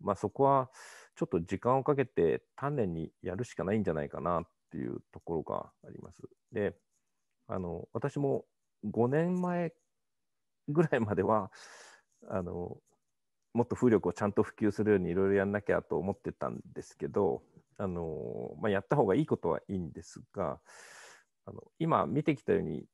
まあ、そこはちょっと時間をかけて丹念にやるしかないんじゃないかなっていうところがあります。で、あの私も5年前ぐらいまではあのもっと風力をちゃんと普及するようにいろいろやんなきゃと思ってたんですけどあの、まあ、やった方がいいことはいいんですがあの今見てきたように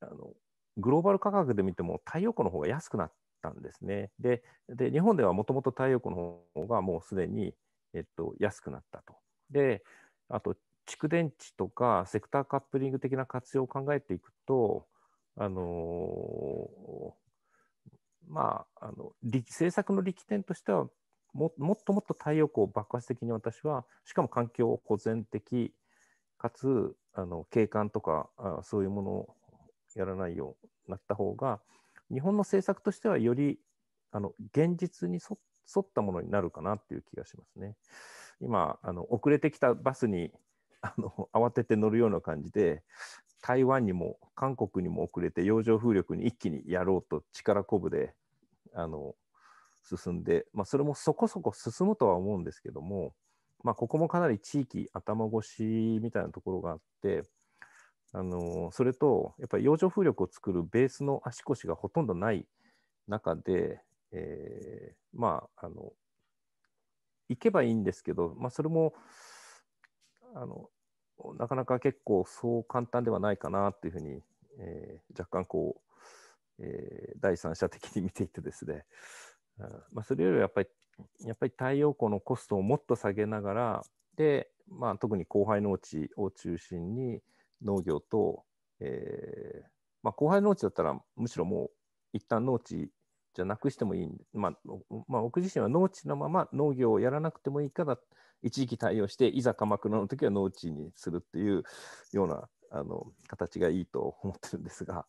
あのグローバル価格で見ても太陽光の方が安くなったんですね。でで日本ではもともと太陽光の方がもうすでに、えっと、安くなったと。であと蓄電池とかセクターカップリング的な活用を考えていくと、あのまあ、あの政策の力点としてはも、もっともっと太陽光を爆発的に私は、しかも環境保全的、かつあの景観とかあそういうものをやらないようになった方が、日本の政策としてはよりあの現実に沿ったものになるかなっていう気がしますね。今あの遅れてきたバスにあの 慌てて乗るような感じで台湾にも韓国にも遅れて洋上風力に一気にやろうと力こぶであの進んで、まあ、それもそこそこ進むとは思うんですけども、まあ、ここもかなり地域頭越しみたいなところがあってあのそれとやっぱり洋上風力を作るベースの足腰がほとんどない中で、えー、まああの行けばいいんですけど、まあ、それもあのなかなか結構そう簡単ではないかなっていうふうに、えー、若干こう、えー、第三者的に見ていてですね、うんまあ、それよりやっぱりやっぱり太陽光のコストをもっと下げながらで、まあ、特に後輩農地を中心に農業と、えーまあ、後輩農地だったらむしろもう一旦農地じゃなくしてもいい、まあまあ、僕自身は農地のまま農業をやらなくてもいいから一時期対応していざ鎌倉の時は農地にするっていうようなあの形がいいと思ってるんですが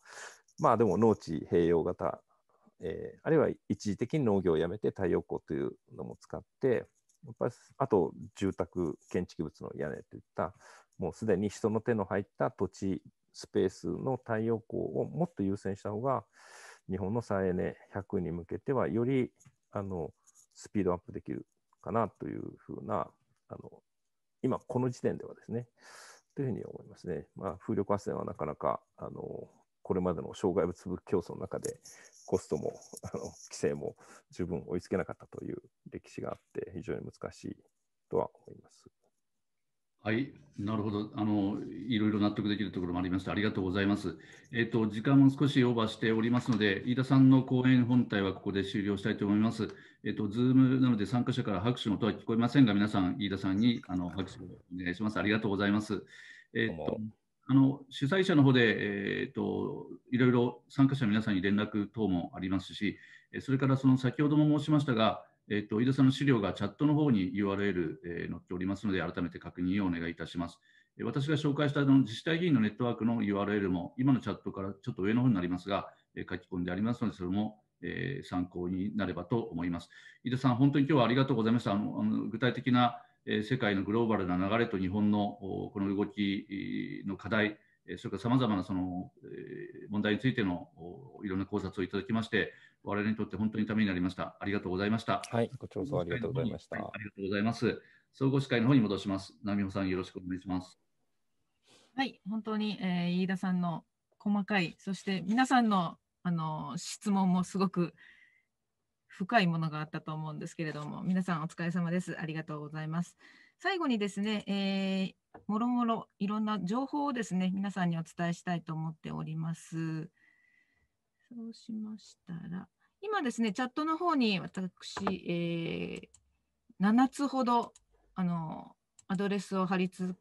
まあでも農地併用型、えー、あるいは一時的に農業をやめて太陽光というのも使ってやっぱりあと住宅建築物の屋根といったもうすでに人の手の入った土地スペースの太陽光をもっと優先した方が日本の再エネ100に向けては、よりあのスピードアップできるかなというふうな、あの今、この時点ではですね、というふうに思いますね。まあ、風力発電はなかなかあのこれまでの障害物競争の中でコストもあの規制も十分追いつけなかったという歴史があって非常に難しいとは思います。はい、なるほどあの、いろいろ納得できるところもありました、ありがとうございます。えっ、と、時間も少しオーバーしておりますので、飯田さんの講演本体はここで終了したいと思います。えっ、と、ズームなので参加者から拍手の音は聞こえませんが、皆さん、飯田さんにあの拍手をお願いします。ありがとうございます。えっ、とあの主催者の方で、えっと、いろいろ参加者の皆さんに連絡等もありますし、それからその先ほども申しましたが、えっ、と、井戸さんの資料がチャットの方に URL、えー、載っておりますので、改めて確認をお願いいたします。えー、私が紹介したの自治体議員のネットワークの URL も、今のチャットからちょっと上の方になりますが、え書き込んでありますので、それも、え参考になればと思います。井戸さん、本当に今日はありがとうございました。あのあの具体的な、え世界のグローバルな流れと日本のおこの動きの課題、それからさまざまなそのえ問題についてのおいろんな考察をいただきまして、我々にとって本当にためになりました。ありがとうございました。はい、ご調査ありがとうございました。ありがとうございます。総合司会の方に戻します。奈美穂さん、よろしくお願いします。はい、本当に、えー、飯田さんの細かい、そして皆さんのあの質問もすごく深いものがあったと思うんですけれども、皆さんお疲れ様です。ありがとうございます。最後にですね、えー、もろもろいろんな情報をですね、皆さんにお伝えしたいと思っております。そうしましたら、今ですね、チャットの方に私、えー、7つほど、あの、アドレスを貼り付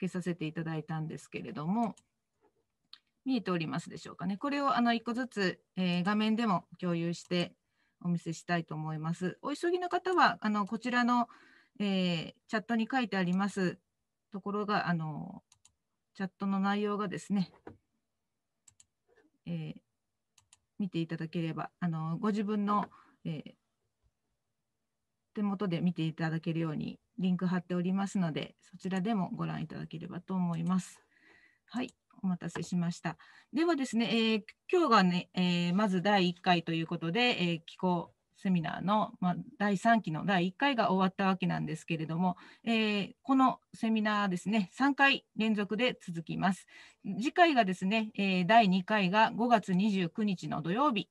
けさせていただいたんですけれども、見えておりますでしょうかね。これをあの1個ずつ、えー、画面でも共有してお見せしたいと思います。お急ぎの方は、あのこちらの、えー、チャットに書いてありますところが、あのチャットの内容がですね、えー、見ていただければ、あのご自分の、えー、手元で見ていただけるようにリンク貼っておりますので、そちらでもご覧いただければと思います。はい、お待たせしました。ではですね、えー、今日がね、えー、まず第1回ということで、え気候セミナーの、まあ、第3期の第1回が終わったわけなんですけれども、えー、このセミナーですね、3回連続で続きます。次回がですね、えー、第2回が5月29日の土曜日、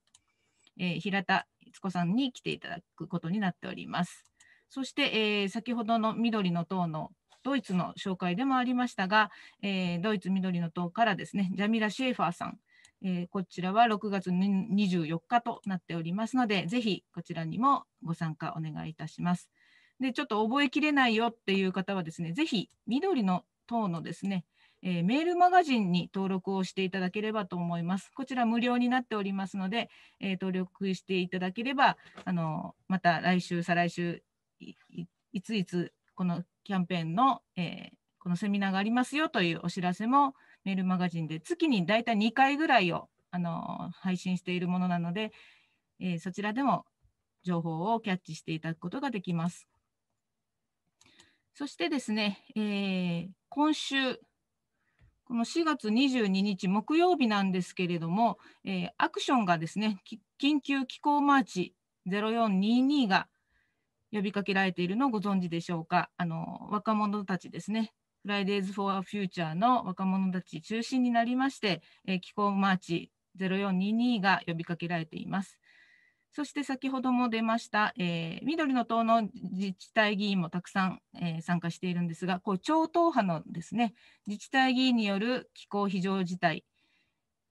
えー、平田悦子さんに来ていただくことになっております。そして、え先ほどの緑の塔のドイツの紹介でもありましたが、えドイツ緑の塔からですね、ジャミラ・シェーファーさん、えー、こちらは6月24日となっておりますので、ぜひこちらにもご参加お願いいたします。で、ちょっと覚えきれないよっていう方はですね、ぜひ緑の党のですね、えー、メールマガジンに登録をしていただければと思います。こちら無料になっておりますので、えー、登録していただければ、あのまた来週、再来週い、いついつこのキャンペーンの、えー、このセミナーがありますよというお知らせもメールマガジンで月に大体2回ぐらいをあの配信しているものなので、えー、そちらでも情報をキャッチしていただくことができます。そしてですね、えー、今週、この4月22日木曜日なんですけれども、えー、アクションがですね、緊急気候マーチ0422が呼びかけられているのをご存知でしょうか。あの若者たちですね、フライデーズ・フォア・フューチャーの若者たち中心になりまして、えー、気候マーチ0422が呼びかけられています。そして先ほども出ました、えー、緑の党の自治体議員もたくさん、えー、参加しているんですが、こう超党派のですね自治体議員による気候非常事態、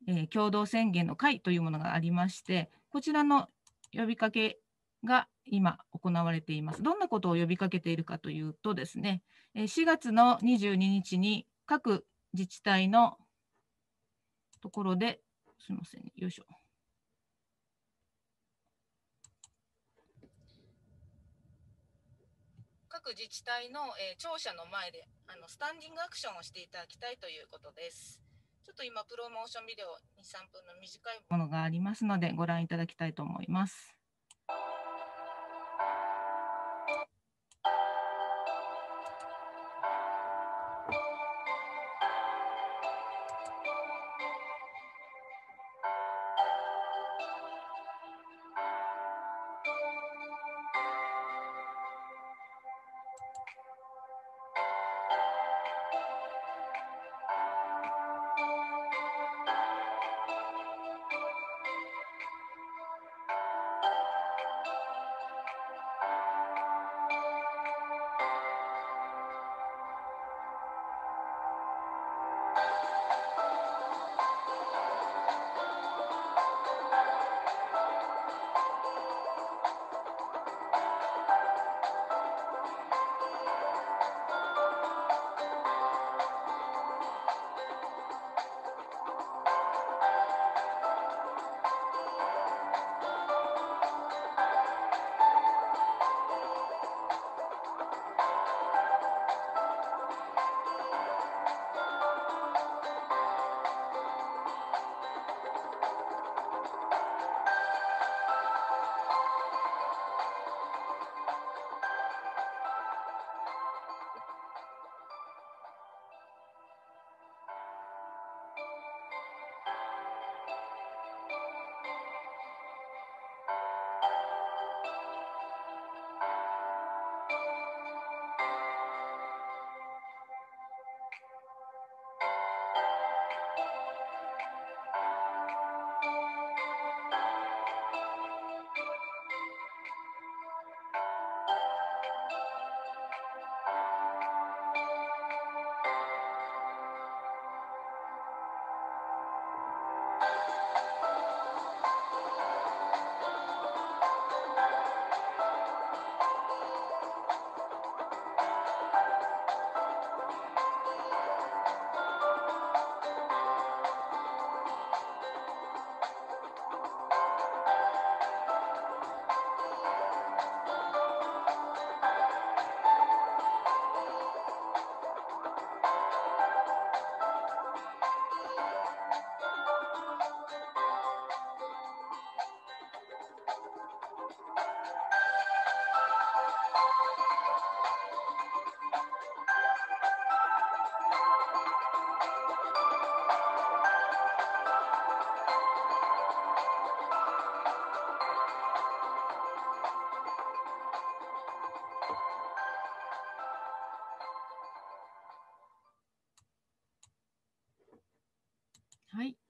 えー、共同宣言の会というものがありまして、こちらの呼びかけが今行われています。どんなことを呼びかけているかというとですね、4月の22日に各自治体のところで、すみません、よいしょ。各自治体の、えー、庁舎の前であのスタンディングアクションをしていただきたいということです。ちょっと今プロモーションビデオ2、3分の短いものがありますのでご覧いただきたいと思います。Thank you.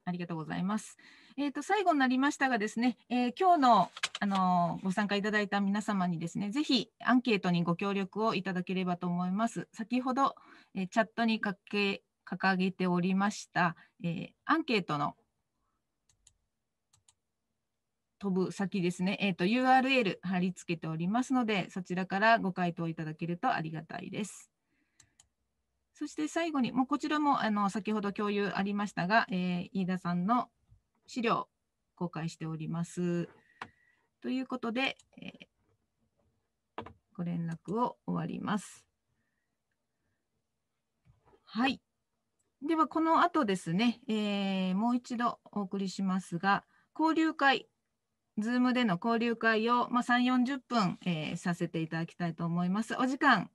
ありがとうございます。えっ、ー、と最後になりましたがですね、えー、今日のあのご参加いただいた皆様にですね、ぜひアンケートにご協力をいただければと思います。先ほど、えー、チャットにかけ掲げておりました、えアンケートの飛ぶ先ですね、えーと URL 貼り付けておりますので、そちらからご回答いただけるとありがたいです。そして最後に、もうこちらもあの先ほど共有ありましたが、えー、飯田さんの資料公開しております。ということで、えー、ご連絡を終わります。はい。では、この後ですね、えー、もう一度お送りしますが、交流会、ズームでの交流会を、まあ、3、40分、えー、させていただきたいと思います。お時間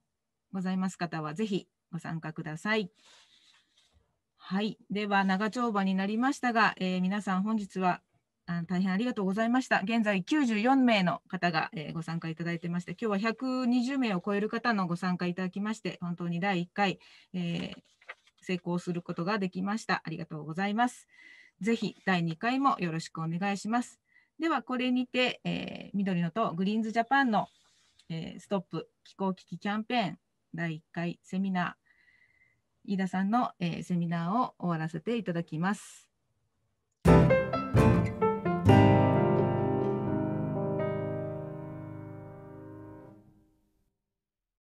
ございます方は、ぜひご参加ください。はい、では長丁場になりましたが、えー、皆さん本日はあ大変ありがとうございました。現在94名の方が、えー、ご参加いただいてまして、今日は120名を超える方のご参加いただきまして、本当に第1回、えー、成功することができました。ありがとうございます。ぜひ第2回もよろしくお願いします。ではこれにて、えー、緑のとグリーンズジャパンの、えストップ気候危機キャンペーン第1回セミナー飯田さんの、えー、セミナーを終わらせていただきます。